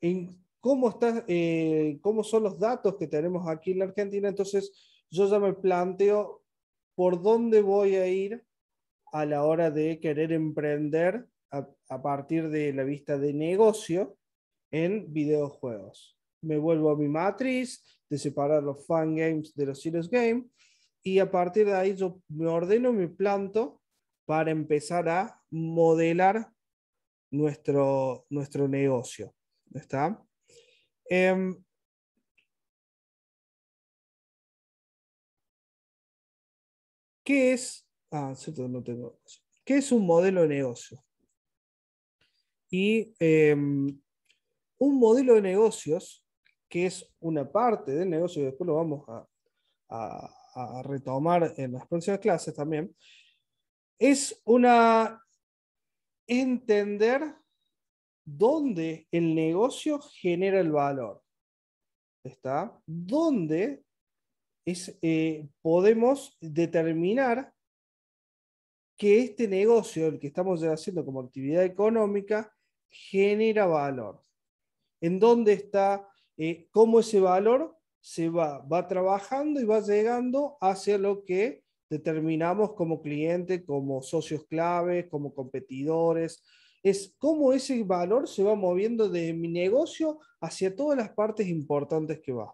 en cómo, está, eh, cómo son los datos que tenemos aquí en la Argentina, entonces yo ya me planteo por dónde voy a ir a la hora de querer emprender a partir de la vista de negocio en videojuegos. Me vuelvo a mi matriz de separar los fan games de los serious games y a partir de ahí yo me ordeno mi planto para empezar a modelar nuestro, nuestro negocio. ¿Está? Em, ¿Qué es? Ah, no ¿Qué es un modelo de negocio? y em, un modelo de negocios que es una parte del negocio, y después lo vamos a, retomar en las próximas clases también, es una entender dónde el negocio genera el valor. ¿Está? Dónde es, eh, podemos determinar que este negocio, el que estamos haciendo como actividad económica, genera valor. ¿En dónde está? Eh, ¿Cómo ese valor se va, va trabajando y va llegando hacia lo que determinamos como cliente, como socios clave, como competidores? Es cómo ese valor se va moviendo de mi negocio hacia todas las partes importantes que va.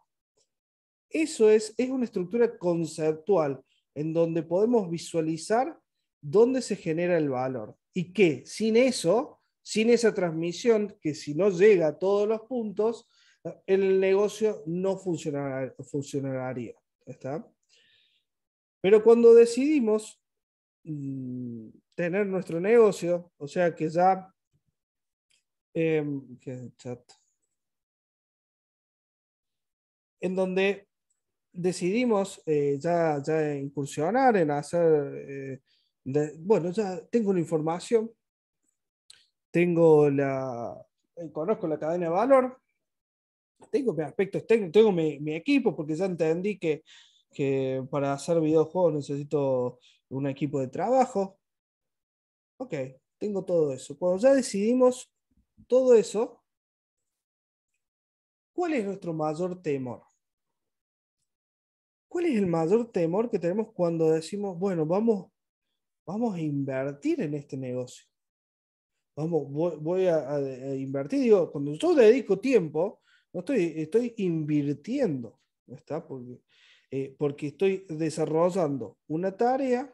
Eso es, es una estructura conceptual en donde podemos visualizar dónde se genera el valor y que sin eso sin esa transmisión, que si no llega a todos los puntos, el negocio no funcionará funcionaría. ¿está? Pero cuando decidimos mm, tener nuestro negocio, o sea que ya... Em, en donde decidimos eh, ya, ya incursionar en hacer... Eh, bueno, ya tengo la información, tengo la, eh, conozco la cadena de valor, tengo mis aspectos técnicos, tengo mi, equipo, porque ya entendí que, que, para hacer videojuegos necesito un equipo de trabajo. Ok, tengo todo eso. Cuando ya decidimos todo eso, ¿cuál es nuestro mayor temor? ¿Cuál es el mayor temor que tenemos cuando decimos, bueno, vamos, vamos a invertir en este negocio? vamos, voy, a, invertir. Digo, cuando yo dedico tiempo, no estoy, estoy invirtiendo, ¿está? Porque, eh, porque estoy desarrollando una tarea,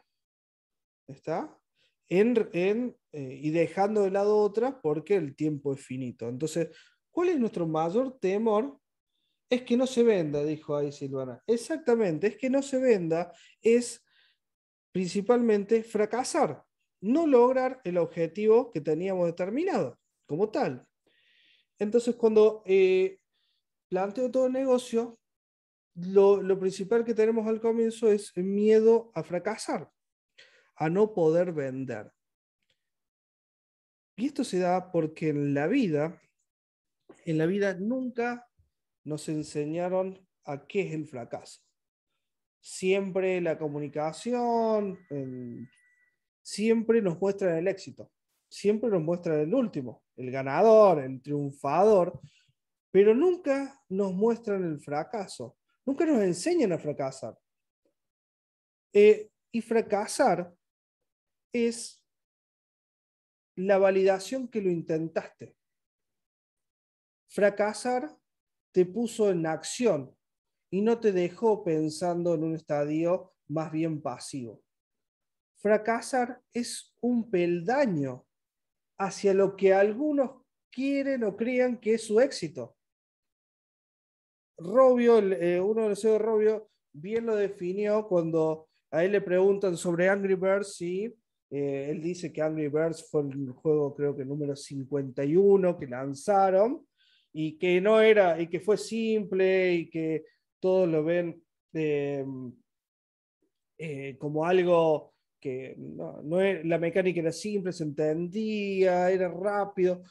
¿está? Eh, y dejando de lado otra porque el tiempo es finito. Entonces, ¿cuál es nuestro mayor temor? Es que no se venda, dijo ahí Silvana. Exactamente, es que no se venda es principalmente fracasar no lograr el objetivo que teníamos determinado como tal. Entonces, cuando eh, planteo todo negocio, lo, principal que tenemos al comienzo es el miedo a fracasar, a no poder vender. Y esto se da porque en la vida, en la vida nunca nos enseñaron a qué es el fracaso. Siempre la comunicación, siempre nos muestran el éxito, siempre nos muestran el último, el ganador, el triunfador, pero nunca nos muestran el fracaso, nunca nos enseñan a fracasar. Eh, y fracasar es la validación que lo intentaste. Fracasar te puso en acción y no te dejó pensando en un estadio más bien pasivo fracasar es un peldaño hacia lo que algunos quieren o crean que es su éxito. Robio, eh, uno de los e de Robio, bien lo definió cuando a él le preguntan sobre Angry Birds y eh, él dice que Angry Birds fue el juego creo que número 51 que lanzaron y que no era y que fue simple y que todos lo ven eh, como algo que no, la mecánica era simple, se entendía, era rápido.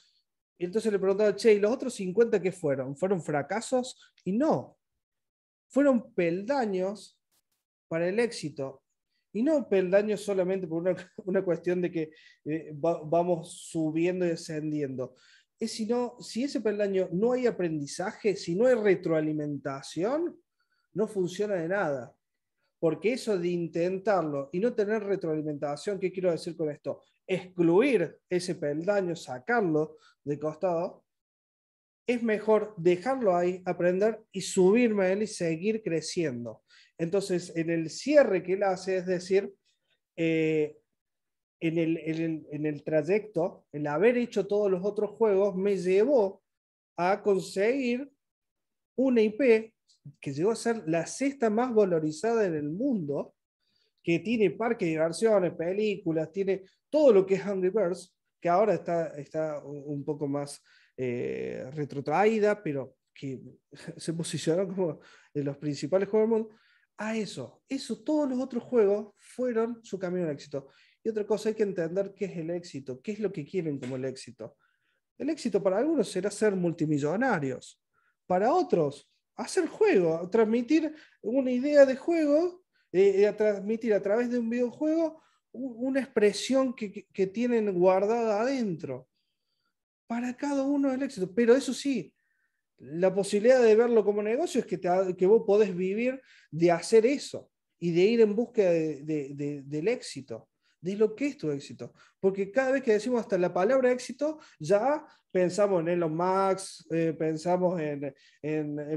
Y entonces le preguntaba, che, ¿y los otros 50 qué fueron? ¿Fueron fracasos? Y no, fueron peldaños para el éxito. Y no peldaños solamente por una, cuestión de que eh, vamos subiendo y descendiendo. Es si, si ese peldaño no hay aprendizaje, si no hay retroalimentación, no funciona de nada porque eso de intentarlo y no tener retroalimentación, ¿qué quiero decir con esto? Excluir ese peldaño, sacarlo de costado, es mejor dejarlo ahí, aprender y subirme a él y seguir creciendo. Entonces, en el cierre que él hace, es decir, eh, en, el, en el trayecto, el haber hecho todos los otros juegos me llevó a conseguir una IP que llegó a ser la sexta más valorizada en el mundo, que tiene parques diversiones, películas, tiene todo lo que es Angry Birds, que ahora está, está un poco más eh, retrotraída, pero que se posicionó como de los principales juegos del a ah, eso. Eso, todos los otros juegos fueron su camino al éxito. Y otra cosa, hay que entender qué es el éxito, qué es lo que quieren como el éxito. El éxito para algunos será ser multimillonarios, para otros hacer juego, transmitir una idea de juego, eh, eh, a transmitir a través de un videojuego una expresión que, tienen guardada adentro. Para cada uno el éxito. Pero eso sí, la posibilidad de verlo como negocio es que, que vos podés vivir de hacer eso y de ir en búsqueda del éxito. Dilo lo que es tu éxito. Porque cada vez que decimos hasta la palabra éxito, ya pensamos en Elon Musk, eh, pensamos en,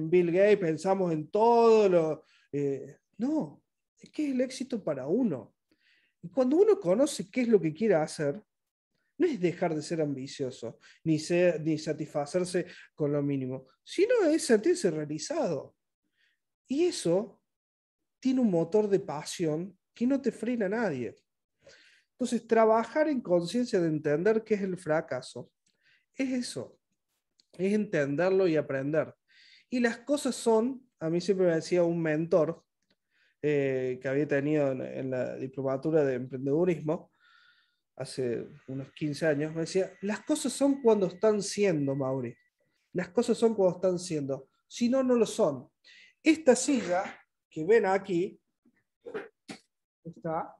Bill Gates, pensamos en todo lo... Eh, no, ¿qué es el éxito para uno? Y cuando uno conoce qué es lo que quiere hacer, no es dejar de ser ambicioso, ni, ni satisfacerse con lo mínimo, sino es sentirse realizado. Y eso tiene un motor de pasión que no te frena a nadie. Entonces, trabajar en conciencia de entender qué es el fracaso es eso, es entenderlo y aprender. Y las cosas son, a mí siempre me decía un mentor eh, que había tenido en, en, la diplomatura de emprendedurismo hace unos 15 años, me decía, las cosas son cuando están siendo, Mauri. Las cosas son cuando están siendo. Si no, no lo son. Esta silla que ven aquí, está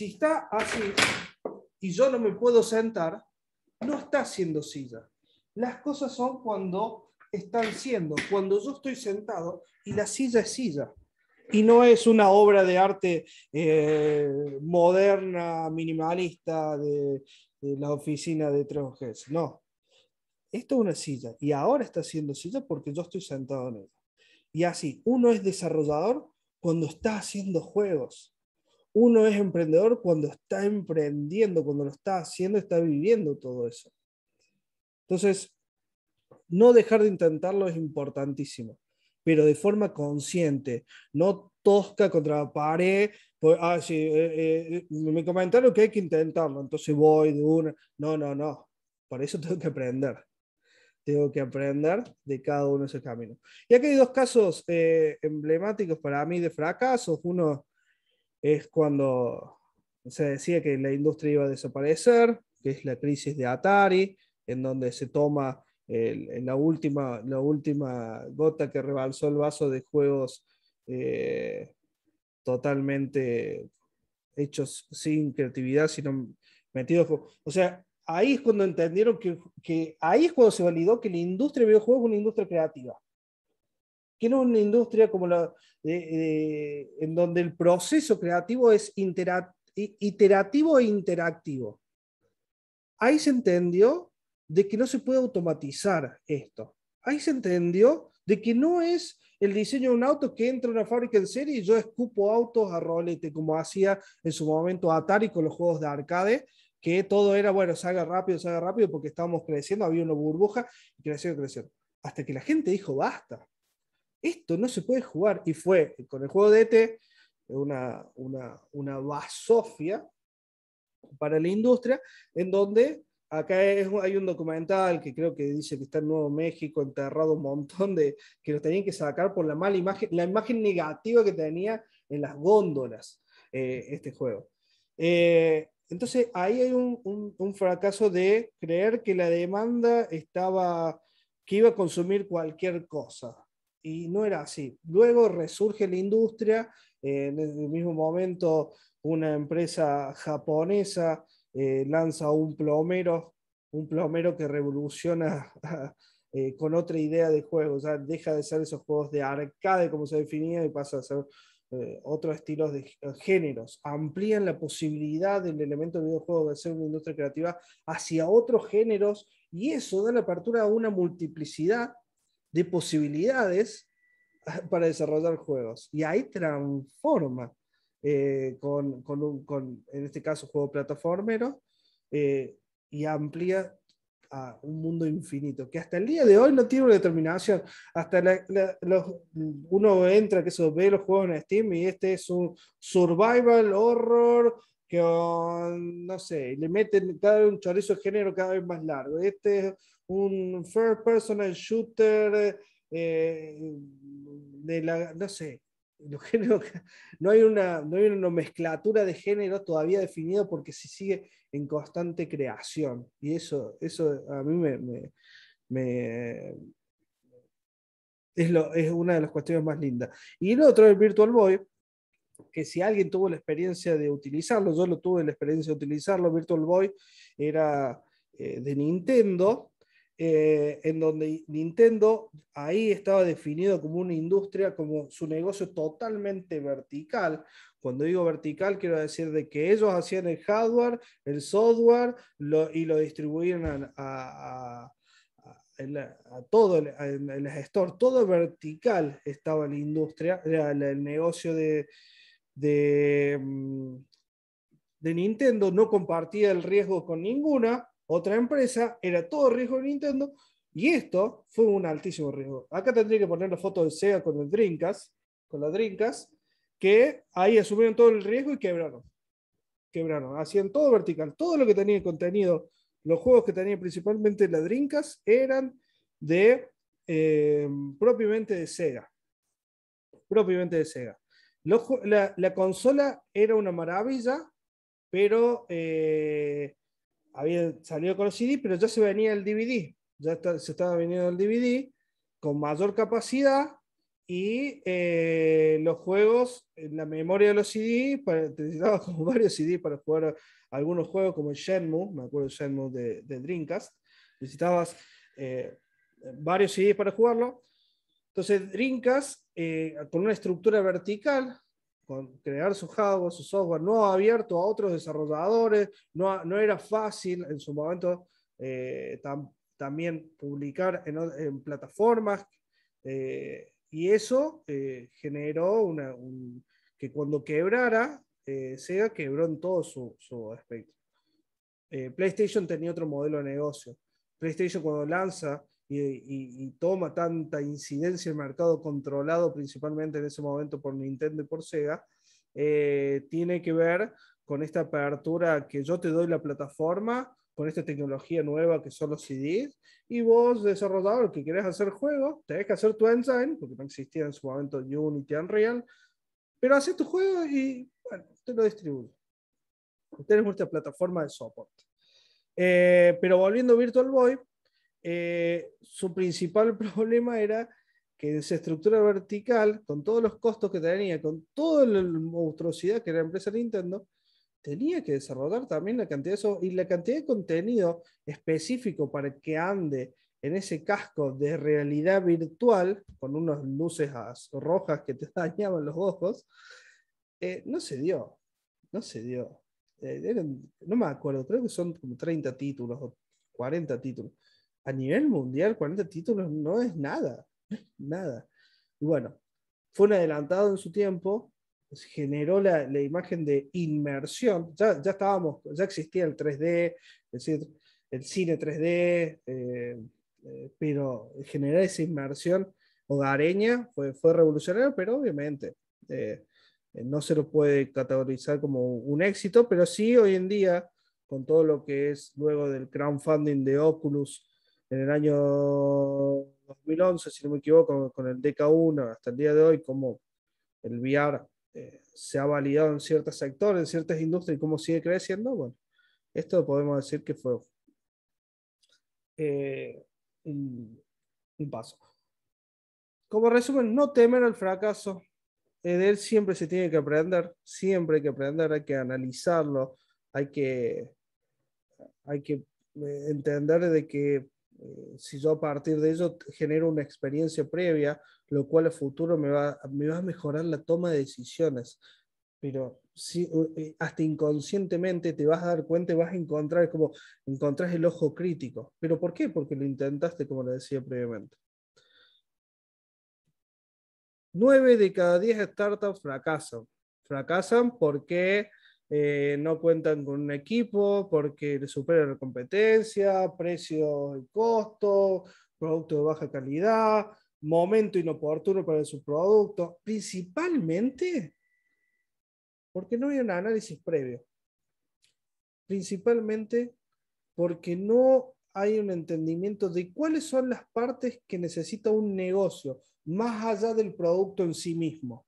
si está así y yo no me puedo sentar, no está haciendo silla. Las cosas son cuando están siendo, cuando yo estoy sentado y la silla es silla. Y no es una obra de arte eh, moderna, minimalista, de, la oficina de 3 No. Esto es una silla y ahora está siendo silla porque yo estoy sentado en ella. Y así, uno es desarrollador cuando está haciendo juegos uno es emprendedor cuando está emprendiendo, cuando lo está haciendo, está viviendo todo eso. Entonces, no dejar de intentarlo es importantísimo, pero de forma consciente, no tosca contra la pared. Pues, ah, eh, eh, eh, me comentaron que hay que intentarlo, entonces voy de una. No, no, no. Para eso tengo que aprender. Tengo que aprender de cada uno de esos caminos. Y aquí hay dos casos emblemáticos para mí de fracasos. Uno es cuando se decía que la industria iba a desaparecer, que es la crisis de Atari, en donde se toma la, última, la última gota que rebalsó el vaso de juegos eh, totalmente hechos sin creatividad, sino metidos. O sea, ahí es cuando entendieron que, que, ahí es cuando se validó que la industria de videojuegos es una industria creativa que era una industria como la, en donde el proceso creativo es iterativo e interactivo. Ahí se entendió de que no se puede automatizar esto. Ahí se entendió de que no es el diseño de un auto que entra a una fábrica en serie y yo escupo autos a rolete, como hacía en su momento Atari con los juegos de arcade, que todo era, bueno, se salga rápido, haga rápido, porque estábamos creciendo, había una burbuja, y creció, creció. Hasta que la gente dijo, basta, esto no se puede jugar. Y fue con el juego de ET una, una, una para la industria, en donde acá hay un documental que creo que dice que está en Nuevo México enterrado un montón de que lo tenían que sacar por la mala imagen, la imagen negativa que tenía en las góndolas eh, este juego. Eh, entonces ahí hay un, fracaso de creer que la demanda estaba, que iba a consumir cualquier cosa y no era así. Luego resurge la industria, en eh, el mismo momento una empresa japonesa eh, lanza un plomero, un plomero que revoluciona eh, con otra idea de juego, o sea deja de ser esos juegos de arcade como se definía y pasa a ser otros estilos de géneros, amplían la posibilidad del elemento de videojuego de ser una industria creativa hacia otros géneros y eso da la apertura a una multiplicidad de posibilidades ah, para desarrollar juegos. Y ahí transforma eh, con, en este caso, juego plataformero eh, y amplía a un mundo infinito, que hasta el día de hoy no tiene una determinación. Hasta la, uno entra, que se ve los juegos en Steam y este es un survival horror que, oh, no sé, le meten cada un chorizo de género cada vez más largo. Este es un first personal shooter eh, de la, no sé, no hay, una, no nomenclatura de género todavía definida porque se sigue en constante creación. Y eso, eso a mí me, es, una de las cuestiones más lindas. Y el otro, el Virtual Boy, que si alguien tuvo la experiencia de utilizarlo, yo lo tuve la experiencia de utilizarlo, Virtual Boy era eh, de Nintendo, eh, en donde Nintendo ahí estaba definido como una industria, como su negocio totalmente vertical. Cuando digo vertical, quiero decir de que ellos hacían el hardware, el software y lo distribuían a, todo el, el, gestor, todo vertical estaba la industria, el, negocio de, de, mm, de, Nintendo, no compartía el riesgo con ninguna, otra empresa, era todo riesgo de Nintendo, y esto fue un altísimo riesgo. Acá tendría que poner la foto de Sega con el drinkas con la que ahí asumieron todo el riesgo y quebraron. Quebraron, hacían todo vertical, todo lo que tenía el contenido, los juegos que tenía principalmente las drinkas, eran de eh, propiamente de Sega. Propiamente de Sega. la, consola era una maravilla, pero eh, había salido con los CD, pero ya se venía el DVD, ya se estaba viniendo el DVD con mayor capacidad y eh, los juegos, en la memoria de los CD, necesitabas como varios CD para jugar algunos juegos como el Shenmue, me acuerdo Shenmue de, de Dreamcast, necesitabas eh, varios CD para jugarlo. Entonces Dreamcast, eh, con una estructura vertical, crear su hardware, su software, no abierto a otros desarrolladores, no, no era fácil en su momento eh, también publicar en, plataformas, eh, y eso eh, generó una, que cuando quebrara, Sega quebró en todo su, su aspecto. PlayStation tenía otro modelo de negocio. PlayStation cuando lanza y, toma tanta incidencia el mercado controlado principalmente en ese momento por Nintendo y por Sega, eh, tiene que ver con esta apertura que yo te doy la plataforma, con esta tecnología nueva que son los CDs, y vos, desarrollador que querés hacer juegos, tenés que hacer tu ensign porque no existía en su momento Unity Unreal, pero haces tu juego y, bueno, te lo distribuyo. Tenemos esta plataforma de soporte. Eh, pero volviendo a Virtual Boy, eh, su principal problema era que esa estructura vertical, con todos los costos que tenía, con toda la monstruosidad que era la empresa Nintendo, tenía que desarrollar también la cantidad de eso y la cantidad de contenido específico para que ande en ese casco de realidad virtual, con unas luces rojas que te dañaban los ojos, eh, no se dio, no se dio. Eh, no me acuerdo, creo que son como 30 títulos o 40 títulos a nivel mundial 40 títulos no es nada, nada. Y bueno, fue un adelantado en su tiempo, generó la, imagen de inmersión, ya, estábamos, ya existía el 3D, es decir, el cine 3D, eh, eh, pero generar esa inmersión hogareña fue, fue revolucionario, pero obviamente eh, no se lo puede categorizar como un éxito, pero sí hoy en día, con todo lo que es luego del crowdfunding de Oculus, en el año 2011, si no me equivoco, con el DK1 hasta el día de hoy, cómo el VR eh, se ha validado en ciertos sectores, en ciertas industrias y cómo sigue creciendo, bueno, esto podemos decir que fue eh, un, paso. Como resumen, no temer al fracaso. Eh, de él siempre se tiene que aprender, siempre hay que aprender, hay que analizarlo, hay que, hay que entender de que eh, si yo a partir de ello genero una experiencia previa, lo cual a futuro me va, a mejorar la toma de decisiones. Pero si, eh, hasta inconscientemente te vas a dar cuenta y vas a encontrar como encontrás el ojo crítico. ¿Pero por qué? Porque lo intentaste, como le decía previamente. Nueve de cada diez startups fracasan. Fracasan porque eh, no cuentan con un equipo porque le supera la competencia, precio y costo, producto de baja calidad, momento inoportuno para su producto. principalmente porque no hay un análisis previo, principalmente porque no hay un entendimiento de cuáles son las partes que necesita un negocio, más allá del producto en sí mismo.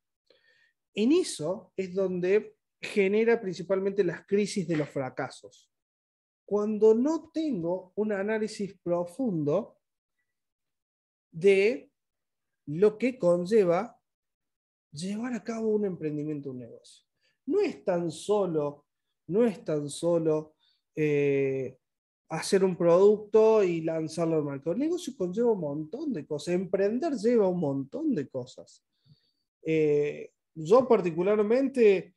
En eso es donde genera principalmente las crisis de los fracasos. Cuando no tengo un análisis profundo de lo que conlleva llevar a cabo un emprendimiento, un negocio. No es tan solo, no es tan solo eh, hacer un producto y lanzarlo al mercado. El negocio conlleva un montón de cosas. Emprender lleva un montón de cosas. Eh, yo particularmente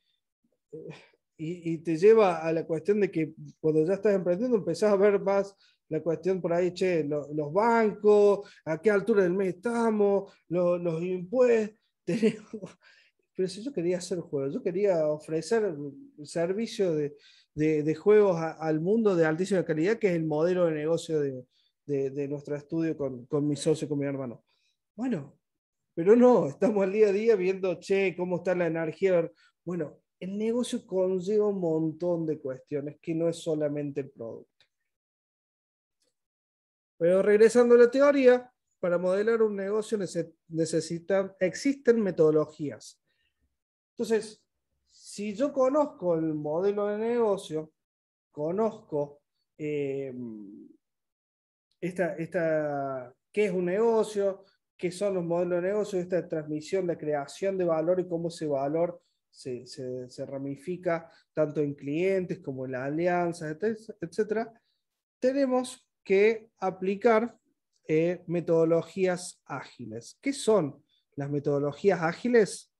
y, te lleva a la cuestión de que cuando ya estás emprendiendo empezás a ver más la cuestión por ahí, che, los bancos, a qué altura del mes estamos, los impuestos. Pero si yo quería hacer juegos, yo quería ofrecer servicio de, de, juegos al mundo de altísima calidad, que es el modelo de negocio de, de nuestro estudio con, con mi socio, con mi hermano. Bueno, pero no, estamos al día a día viendo, che, cómo está la energía. Bueno, el negocio conlleva un montón de cuestiones que no es solamente el producto. Pero regresando a la teoría, para modelar un negocio necesitan, existen metodologías. Entonces, si yo conozco el modelo de negocio, conozco em, qué es un negocio, qué son los modelos de negocio, esta transmisión, la creación de valor y cómo ese valor se, ramifica tanto en clientes como en las alianzas, etc., tenemos que aplicar eh, metodologías ágiles. ¿Qué son las metodologías ágiles?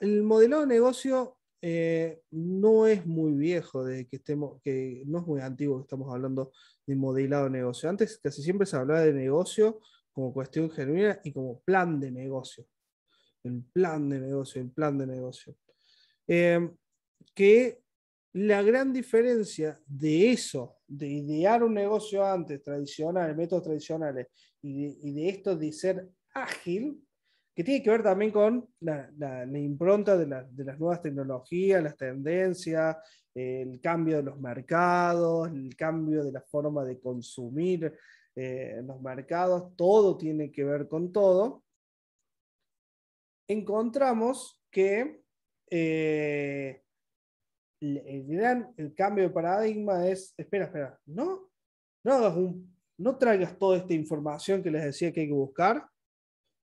el modelado de negocio eh, no es muy viejo, que estemos, que no es muy antiguo que estamos hablando de modelado de negocio. Antes casi siempre se hablaba de negocio como cuestión genuina y como plan de negocio el plan de negocio, el plan de negocio. Em, que la gran diferencia de eso, de idear un negocio antes, tradicional, métodos tradicionales, y de, esto de ser ágil, que tiene que ver también con la, impronta de, las nuevas tecnologías, las tendencias, el cambio de los mercados, el cambio de la forma de consumir eh, los mercados, todo tiene que ver con todo encontramos que eh, el cambio de paradigma es, espera, espera, no, no no traigas toda esta información que les decía que hay que buscar,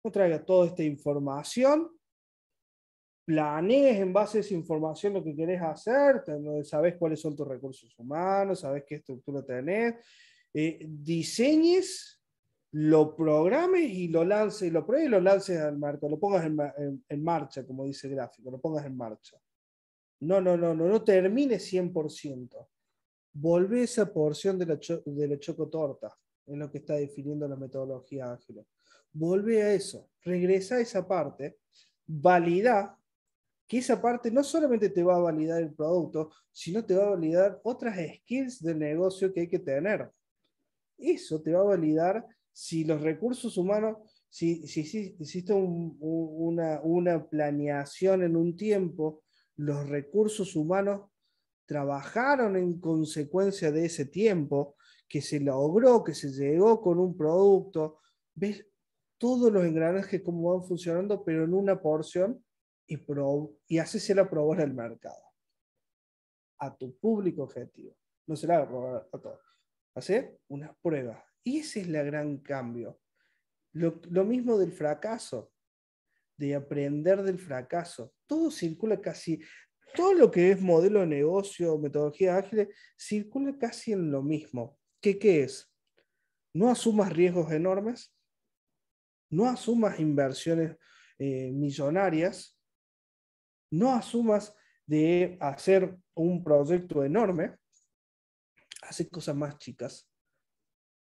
no traigas toda esta información, planees en base a esa información lo que querés hacer, sabes cuáles son tus recursos humanos, sabes qué estructura tenés, eh, diseñes lo programes y lo lances, lo pruebes y lo lances al marco. lo pongas en, marcha, como dice el gráfico, lo pongas en marcha. No, no, no, no, no termine 100%. Volvé esa porción de la, chocotorta, en lo que está definiendo la metodología Ángela. Volvé a eso, regresa a esa parte, valida que esa parte no solamente te va a validar el producto, sino te va a validar otras skills del negocio que hay que tener. Eso te va a validar si los recursos humanos, si, si, una, una planeación en un tiempo, los recursos humanos trabajaron en consecuencia de ese tiempo, que se logró, que se llegó con un producto. Ves todos los engranajes cómo van funcionando, pero en una porción y, y así se la al mercado, a tu público objetivo. No se la va a todos. Hacer una prueba. Y ese es el gran cambio. Lo, mismo del fracaso, de aprender del fracaso. Todo circula casi, todo lo que es modelo de negocio, metodología ágil, circula casi en lo mismo. ¿Qué, qué es? No asumas riesgos enormes, no asumas inversiones eh, millonarias, no asumas de hacer un proyecto enorme, haces cosas más chicas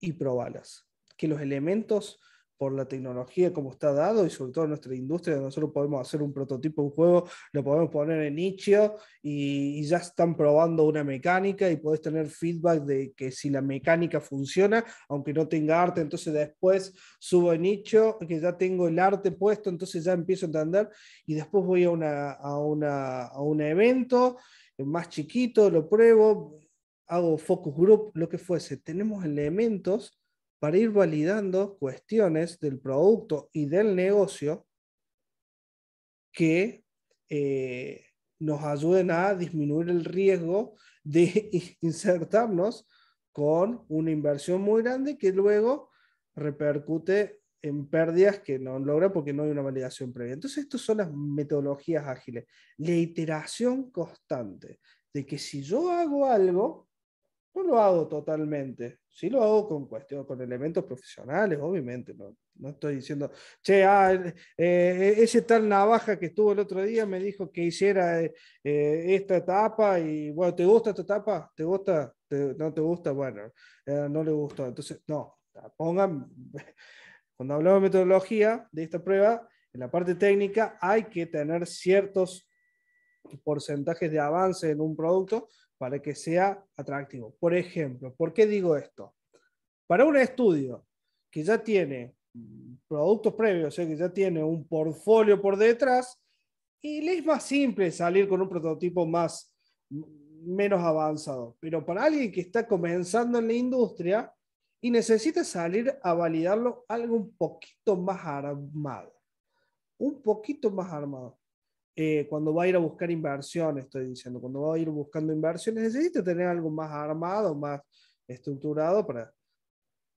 y probarlas Que los elementos, por la tecnología como está dado y sobre todo en nuestra industria, nosotros podemos hacer un prototipo de un juego, lo podemos poner en nicho y, ya están probando una mecánica y podés tener feedback de que si la mecánica funciona, aunque no tenga arte, entonces después subo en nicho, que ya tengo el arte puesto, entonces ya empiezo a entender y después voy a, una, a, una, a un evento eh, más chiquito, lo pruebo, hago focus group, lo que fuese, tenemos elementos para ir validando cuestiones del producto y del negocio que eh, nos ayuden a disminuir el riesgo de insertarnos con una inversión muy grande que luego repercute en pérdidas que no logra porque no hay una validación previa. Entonces, estas son las metodologías ágiles. La iteración constante de que si yo hago algo, no lo hago totalmente. Sí lo hago con cuestión, con elementos profesionales, obviamente. No, estoy diciendo, che, ah, eh, e, ese tal navaja que estuvo el otro día me dijo que hiciera eh, eh, esta etapa y, bueno, ¿te gusta esta etapa? ¿Te gusta? ¿No te gusta? Bueno, no le gustó. Entonces, no, pongan, cuando hablamos de metodología de esta prueba, en la parte técnica hay que tener ciertos porcentajes de avance en un producto para que sea atractivo. Por ejemplo, ¿por qué digo esto? Para un estudio que ya tiene productos previos, o sea, que ya tiene un portfolio por detrás, y le es más simple salir con un prototipo más menos avanzado. Pero para alguien que está comenzando en la industria y necesita salir a validarlo algo un poquito más armado, un poquito más armado. Eh, cuando va a ir a buscar inversiones, estoy diciendo, cuando va a ir buscando inversiones, necesita tener algo más armado, más estructurado. Para...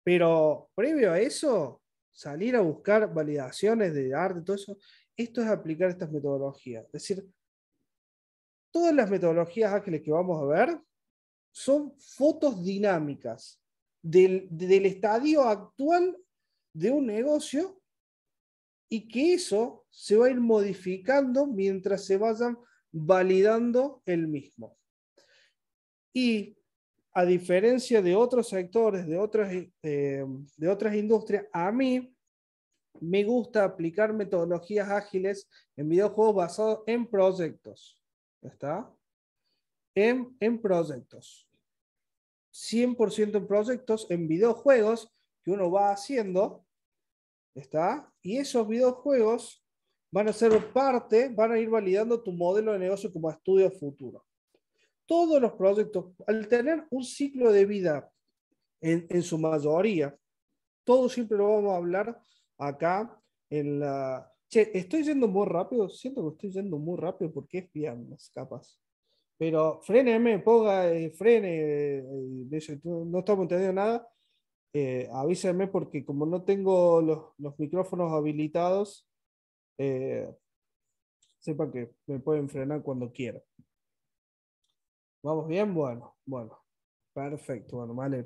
Pero previo a eso, salir a buscar validaciones de arte, todo eso, esto es aplicar estas metodologías. Es decir, todas las metodologías ágiles que vamos a ver son fotos dinámicas del, del estadio actual de un negocio y que eso se va a ir modificando mientras se vayan validando el mismo. Y a diferencia de otros sectores, de otras, eh, de otras industrias, a mí me gusta aplicar metodologías ágiles en videojuegos basados en proyectos. ¿Está? En, en proyectos. 100% en proyectos, en videojuegos que uno va haciendo ¿Está? Y esos videojuegos van a ser parte, van a ir validando tu modelo de negocio como estudio futuro. Todos los proyectos, al tener un ciclo de vida en, su mayoría, todo siempre lo vamos a hablar acá en la... Che, estoy yendo muy rápido, siento que estoy yendo muy rápido porque es las capaz. Pero freneme, ponga, eh, frene, eh, eh, no estamos entendiendo nada eh, avísenme porque como no tengo los, micrófonos habilitados, eh, sepa que me pueden frenar cuando quiera ¿Vamos bien? Bueno, bueno. Perfecto, bueno, me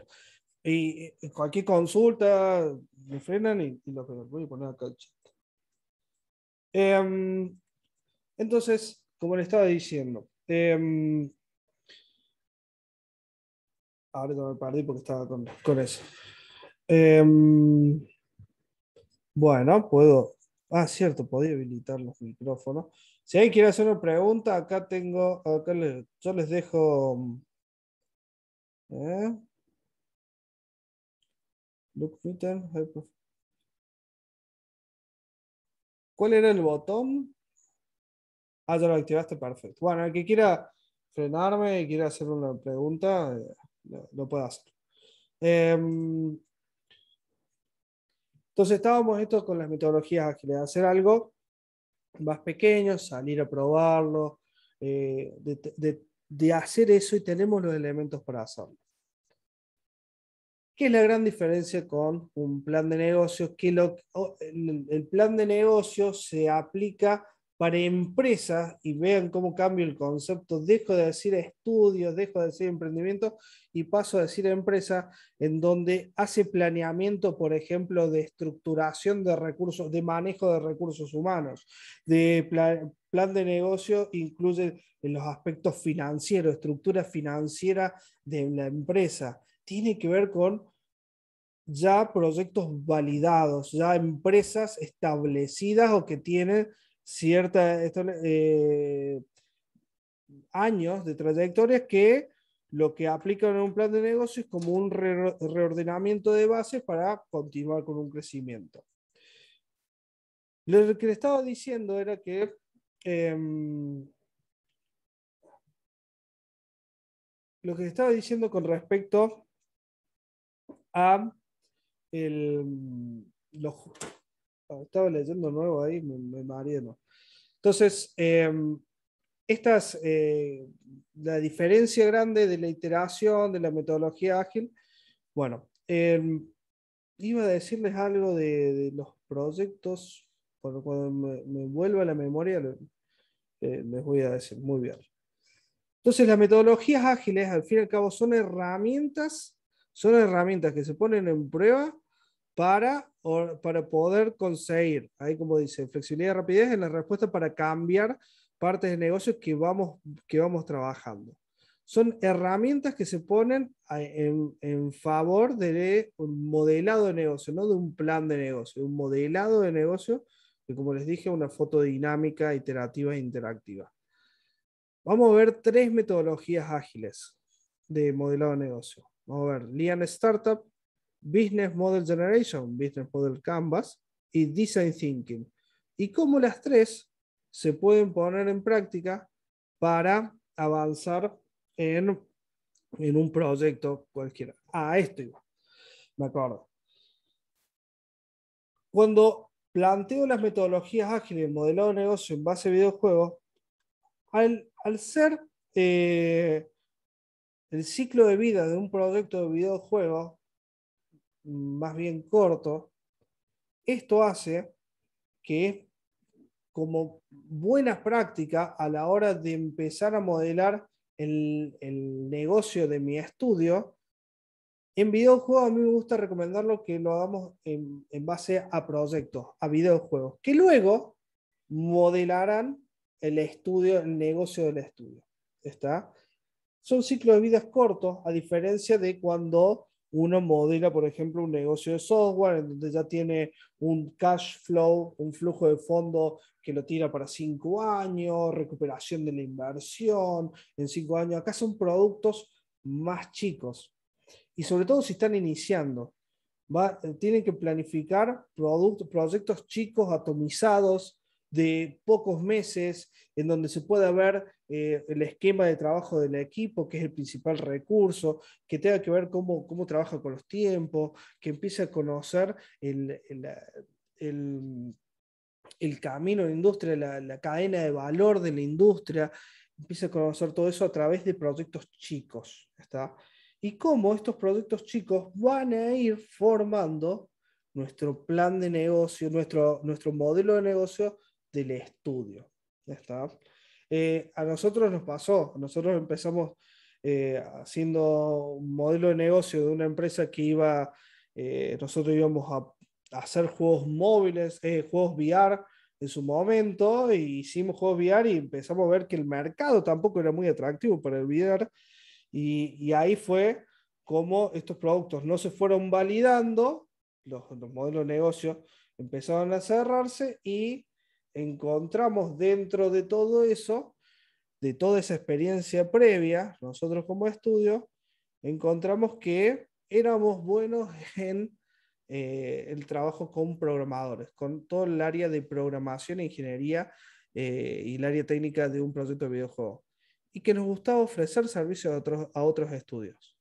Y, cualquier consulta, me frenan y, lo voy a poner acá em, entonces, como le estaba diciendo, eh, ahora me perdí porque estaba con eso. Em, bueno, puedo. Ah, cierto, podía habilitar los micrófonos. Si alguien quiere hacer una pregunta, acá tengo. Acá yo les dejo. ¿eh? ¿Cuál era el botón? Ah, ya lo activaste, perfecto. Bueno, el que quiera frenarme y quiera hacer una pregunta, eh, lo, lo puede hacer. Em, entonces estábamos esto con las metodologías ágiles, hacer algo más pequeño, salir a probarlo, eh, de, hacer eso y tenemos los elementos para hacerlo. ¿Qué es la gran diferencia con un plan de negocios? Que el, el plan de negocios se aplica para empresas y vean cómo cambio el concepto. Dejo de decir estudios, dejo de decir emprendimiento y paso a decir empresa en donde hace planeamiento, por ejemplo, de estructuración de recursos, de manejo de recursos humanos, de plan, plan de negocio, incluye los aspectos financieros, estructura financiera de la empresa. Tiene que ver con ya proyectos validados, ya empresas establecidas o que tienen cierta eh, años de trayectorias que lo que aplican en un plan de negocio es como un reordenamiento de bases para continuar con un crecimiento. Lo que le estaba diciendo era que em, lo que estaba diciendo con respecto a el, los, Ah, estaba leyendo nuevo ahí, me, me mareé. Entonces, em, eh, estas, la diferencia grande de la iteración, de la metodología ágil, bueno, em, iba a decirles algo de, los proyectos, cuando me, me, vuelva a la memoria eh, les voy a decir, muy bien. Entonces, las metodologías ágiles, al fin y al cabo, son herramientas, son herramientas que se ponen en prueba para, para poder conseguir, ahí como dice, flexibilidad y rapidez en la respuesta para cambiar partes de negocios que vamos, que vamos trabajando. Son herramientas que se ponen en, en, favor de un modelado de negocio, no de un plan de negocio, un modelado de negocio que, como les dije, una foto dinámica, iterativa e interactiva. Vamos a ver tres metodologías ágiles de modelado de negocio. Vamos a ver Lean Startup, Business Model Generation, Business Model Canvas y Design Thinking. Y cómo las tres se pueden poner en práctica para avanzar en, un proyecto cualquiera. Ah, esto iba, me acuerdo. Cuando planteo las metodologías ágiles de modelado de negocio en base a videojuegos, al, ser eh, el ciclo de vida de un proyecto de videojuegos Mm, más bien corto, esto hace que como buena práctica a la hora de empezar a modelar el, negocio de mi estudio, en videojuegos a mí me gusta recomendarlo que lo hagamos en, base a proyectos, a videojuegos, que luego modelarán el estudio, el negocio del estudio. ¿Está? Son ciclos de vidas cortos, a diferencia de cuando uno modela, por ejemplo, un negocio de software en donde ya tiene un cash flow, un flujo de fondo que lo tira para cinco años, recuperación de la inversión en cinco años. Acá son productos más chicos. Y sobre todo si están iniciando, eh, tienen que planificar proyectos chicos, atomizados, de pocos meses, en donde se pueda ver eh, el esquema de trabajo del equipo, que es el principal recurso, que tenga que ver cómo, cómo trabaja con los tiempos, que empiece a conocer el, camino de la industria, la, cadena de valor de la industria, empiece a conocer todo eso a través de proyectos chicos. Y cómo estos proyectos chicos van a ir formando nuestro plan de negocio, nuestro, nuestro modelo de negocio del estudio. ¿está? Eh, a nosotros nos pasó, nosotros empezamos eh, haciendo un modelo de negocio de una empresa que iba, eh, nosotros íbamos a, hacer juegos móviles, juegos VR en su momento, e hicimos juegos VR y empezamos a ver que el mercado tampoco era muy atractivo para el VR, y, ahí fue como estos productos no se fueron validando, los, los modelos de negocio empezaron a cerrarse y encontramos dentro de todo eso, de toda esa experiencia previa, nosotros como estudio, encontramos que éramos buenos en eh, el trabajo con programadores, con todo el área de programación, e ingeniería eh, y el área técnica de un proyecto de videojuego, y que nos gustaba ofrecer servicios a otros, a otros estudios.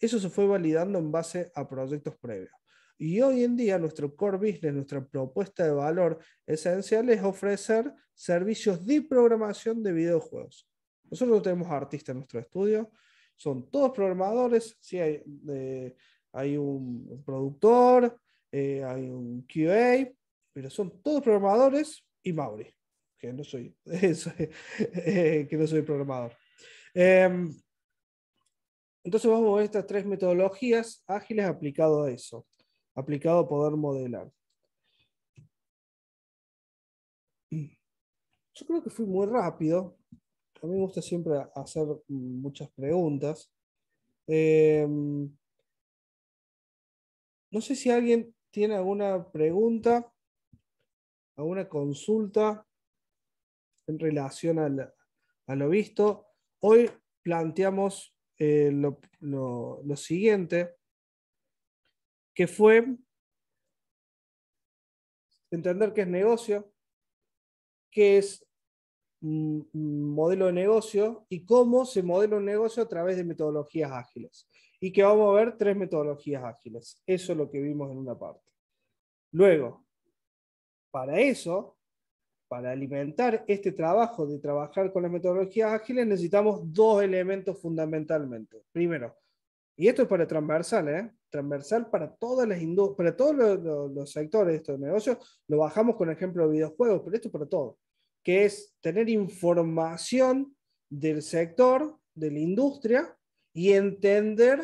Eso se fue validando en base a proyectos previos. Y hoy en día nuestro core business, nuestra propuesta de valor esencial es ofrecer servicios de programación de videojuegos. Nosotros tenemos artistas en nuestro estudio, son todos programadores, sí hay, eh, un productor, eh, hay un QA, pero son todos programadores y Mauri, que no soy, eh, que no soy programador. Em, entonces vamos a ver estas tres metodologías ágiles aplicado a eso aplicado a poder modelar. Yo creo que fui muy rápido. A mí me gusta siempre hacer muchas preguntas. Eh, no sé si alguien tiene alguna pregunta, alguna consulta en relación a, lo visto. Hoy planteamos eh, lo siguiente que fue entender qué es negocio, qué es modelo de negocio y cómo se modela un negocio a través de metodologías ágiles. Y que vamos a ver tres metodologías ágiles. Eso es lo que vimos en una parte. Luego, para eso, para alimentar este trabajo de trabajar con las metodologías ágiles, necesitamos dos elementos fundamentalmente. Primero, y esto es para transversal, ¿eh? transversal para, todas las para todos los, sectores de estos negocios. Lo bajamos con ejemplo de videojuegos, pero esto para todo, que es tener información del sector, de la industria, y entender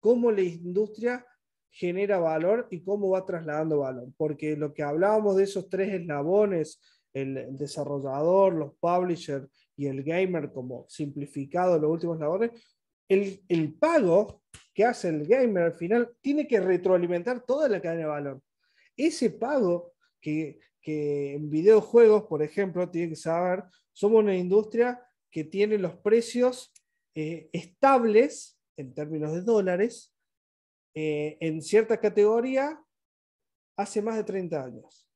cómo la industria genera valor y cómo va trasladando valor. Porque lo que hablábamos de esos tres eslabones, el, desarrollador, los publishers y el gamer como simplificado, los últimos eslabones, el, el pago que hace el gamer al final tiene que retroalimentar toda la cadena de valor. Ese pago que, en videojuegos, por ejemplo, tiene que saber, somos una industria que tiene los precios eh, estables en términos de dólares eh, en cierta categoría hace más de 30 años.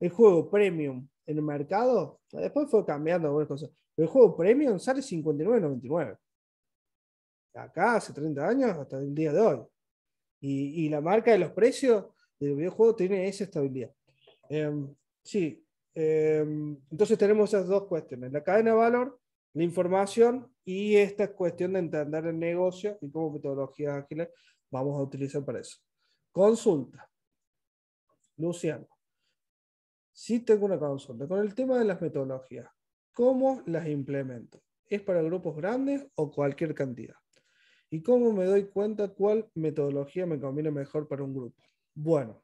El juego premium en el mercado, después fue cambiando algunas cosas, pero el juego premium sale 59.99 acá hace 30 años hasta el día de hoy. Y, la marca de los precios del videojuego tiene esa estabilidad. Em, sí, em, entonces tenemos esas dos cuestiones, la cadena de valor, la información y esta cuestión de entender el negocio y cómo metodologías ágiles vamos a utilizar para eso. Consulta. Luciano, sí tengo una consulta con el tema de las metodologías. ¿Cómo las implemento? ¿Es para grupos grandes o cualquier cantidad? ¿Y cómo me doy cuenta cuál metodología me conviene mejor para un grupo? Bueno,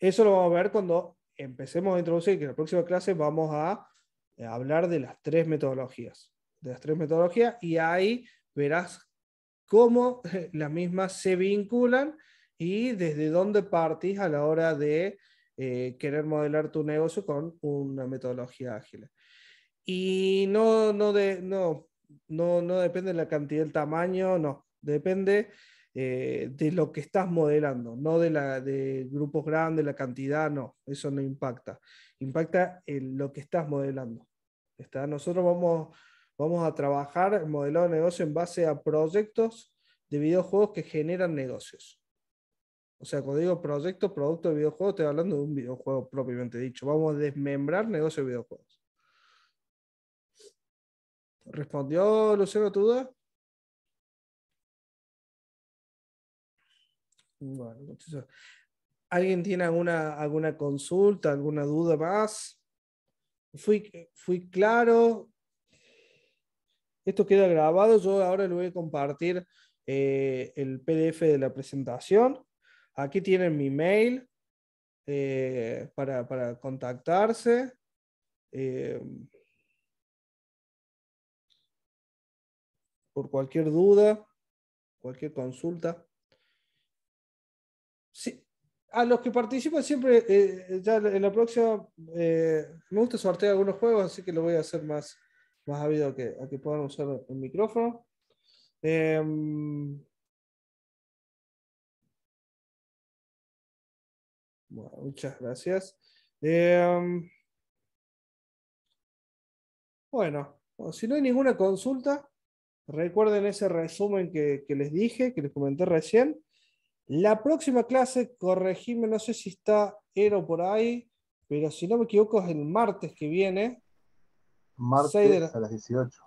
eso lo vamos a ver cuando empecemos a introducir, que en la próxima clase vamos a eh, hablar de las tres metodologías. De las tres metodologías y ahí verás cómo las mismas se vinculan y desde dónde partís a la hora de eh, querer modelar tu negocio con una metodología ágil. Y no, no, de, no, no, no depende de la cantidad, del tamaño, no. Depende eh, de lo que estás modelando, no de, la, de grupos grandes, la cantidad, no, eso no impacta. Impacta en lo que estás modelando. ¿está? Nosotros vamos, vamos a trabajar el modelado de negocio en base a proyectos de videojuegos que generan negocios. O sea, cuando digo proyecto, producto de videojuegos, estoy hablando de un videojuego propiamente dicho. Vamos a desmembrar negocios de videojuegos. ¿Respondió Luciano tu duda? Bueno, ¿Alguien tiene alguna, alguna consulta, alguna duda más? Fui, fui claro. Esto queda grabado. Yo ahora le voy a compartir eh, el PDF de la presentación. Aquí tienen mi mail eh, para, contactarse. Eh, por cualquier duda, cualquier consulta a los que participan siempre, eh, eh, ya en la próxima, eh, me gusta sortear algunos juegos, así que lo voy a hacer más, más ávido a que, a que puedan usar el micrófono. Em, bueno, muchas gracias. Em, bueno, si no hay ninguna consulta, recuerden ese resumen que les dije, que les comenté recién. La próxima clase, corregime, no sé si está Ero por ahí, pero si no me equivoco es el martes que viene. Martes a las 18.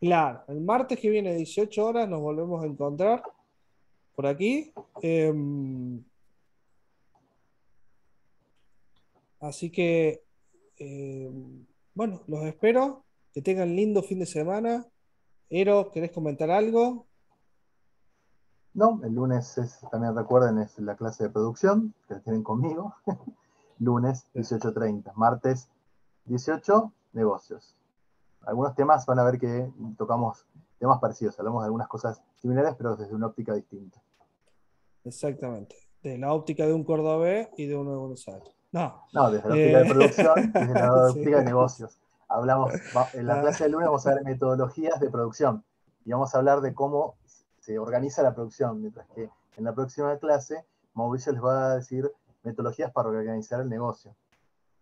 Claro, el martes que viene, 18 horas, nos volvemos a encontrar por aquí. Em, así que, em, bueno, los espero. Que tengan lindo fin de semana. Ero, ¿querés comentar algo? No, el lunes es, también recuerden, es la clase de producción que tienen conmigo. lunes 18.30, martes 18, negocios. Algunos temas van a ver que tocamos temas parecidos, hablamos de algunas cosas similares, pero desde una óptica distinta. Exactamente, de la óptica de un cordobés y de uno de Buenos Aires. No, no desde la óptica de eh, producción, y desde la óptica de negocios. Hablamos, en la ah. clase de lunes vamos a ver metodologías de producción y vamos a hablar de cómo se organiza la producción, mientras que en la próxima clase Mauricio les va a decir metodologías para organizar el negocio.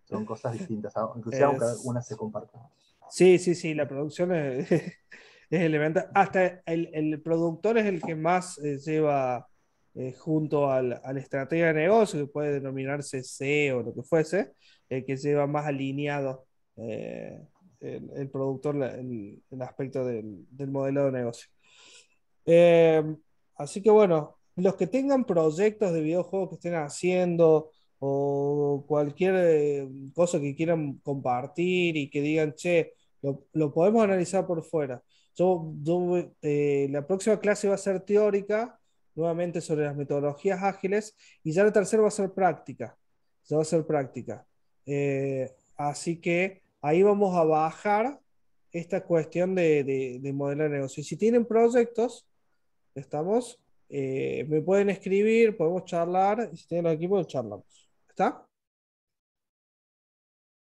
Son cosas distintas, inclusive algunas se comparten Sí, sí, sí, la producción es, elemental. Hasta el, productor es el que más eh, lleva eh, junto al, al, estrategia de negocio, que puede denominarse CEO o lo que fuese, el que lleva más alineado eh, el, productor el, el aspecto del modelo de negocio. Em, así que bueno, los que tengan proyectos de videojuegos que estén haciendo o cualquier em, cosa que quieran compartir y que digan, che, lo, podemos analizar por fuera. Yo, eh, la próxima clase va a ser teórica, nuevamente sobre las metodologías ágiles, y ya la tercera va a ser práctica. Ya va a ser práctica. Eh, así que ahí vamos a bajar esta cuestión de, de, de modelar negocio. Y si tienen proyectos, ¿Estamos? Eh, me pueden escribir, podemos charlar, si tienen aquí, pues charlamos. ¿Está?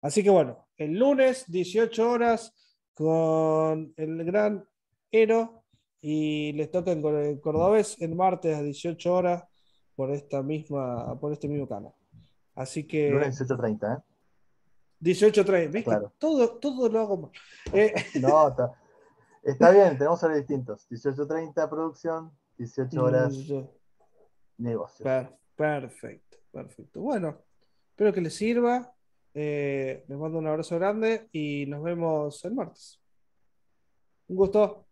Así que bueno, el lunes, 18 horas, con el gran Ero, y les tocan con el cordobés el martes a 18 horas por, esta misma, por este mismo canal. Así que... Lunes 18.30, ¿eh? 18.30, ¿ves? Claro. todo, todo lo hago eh, no, Está bien, tenemos horarios distintos. 18.30 producción, 18 horas mm, negocio. perfecto, perfecto. Bueno, espero que les sirva. Eh, les mando un abrazo grande y nos vemos el martes. Un gusto.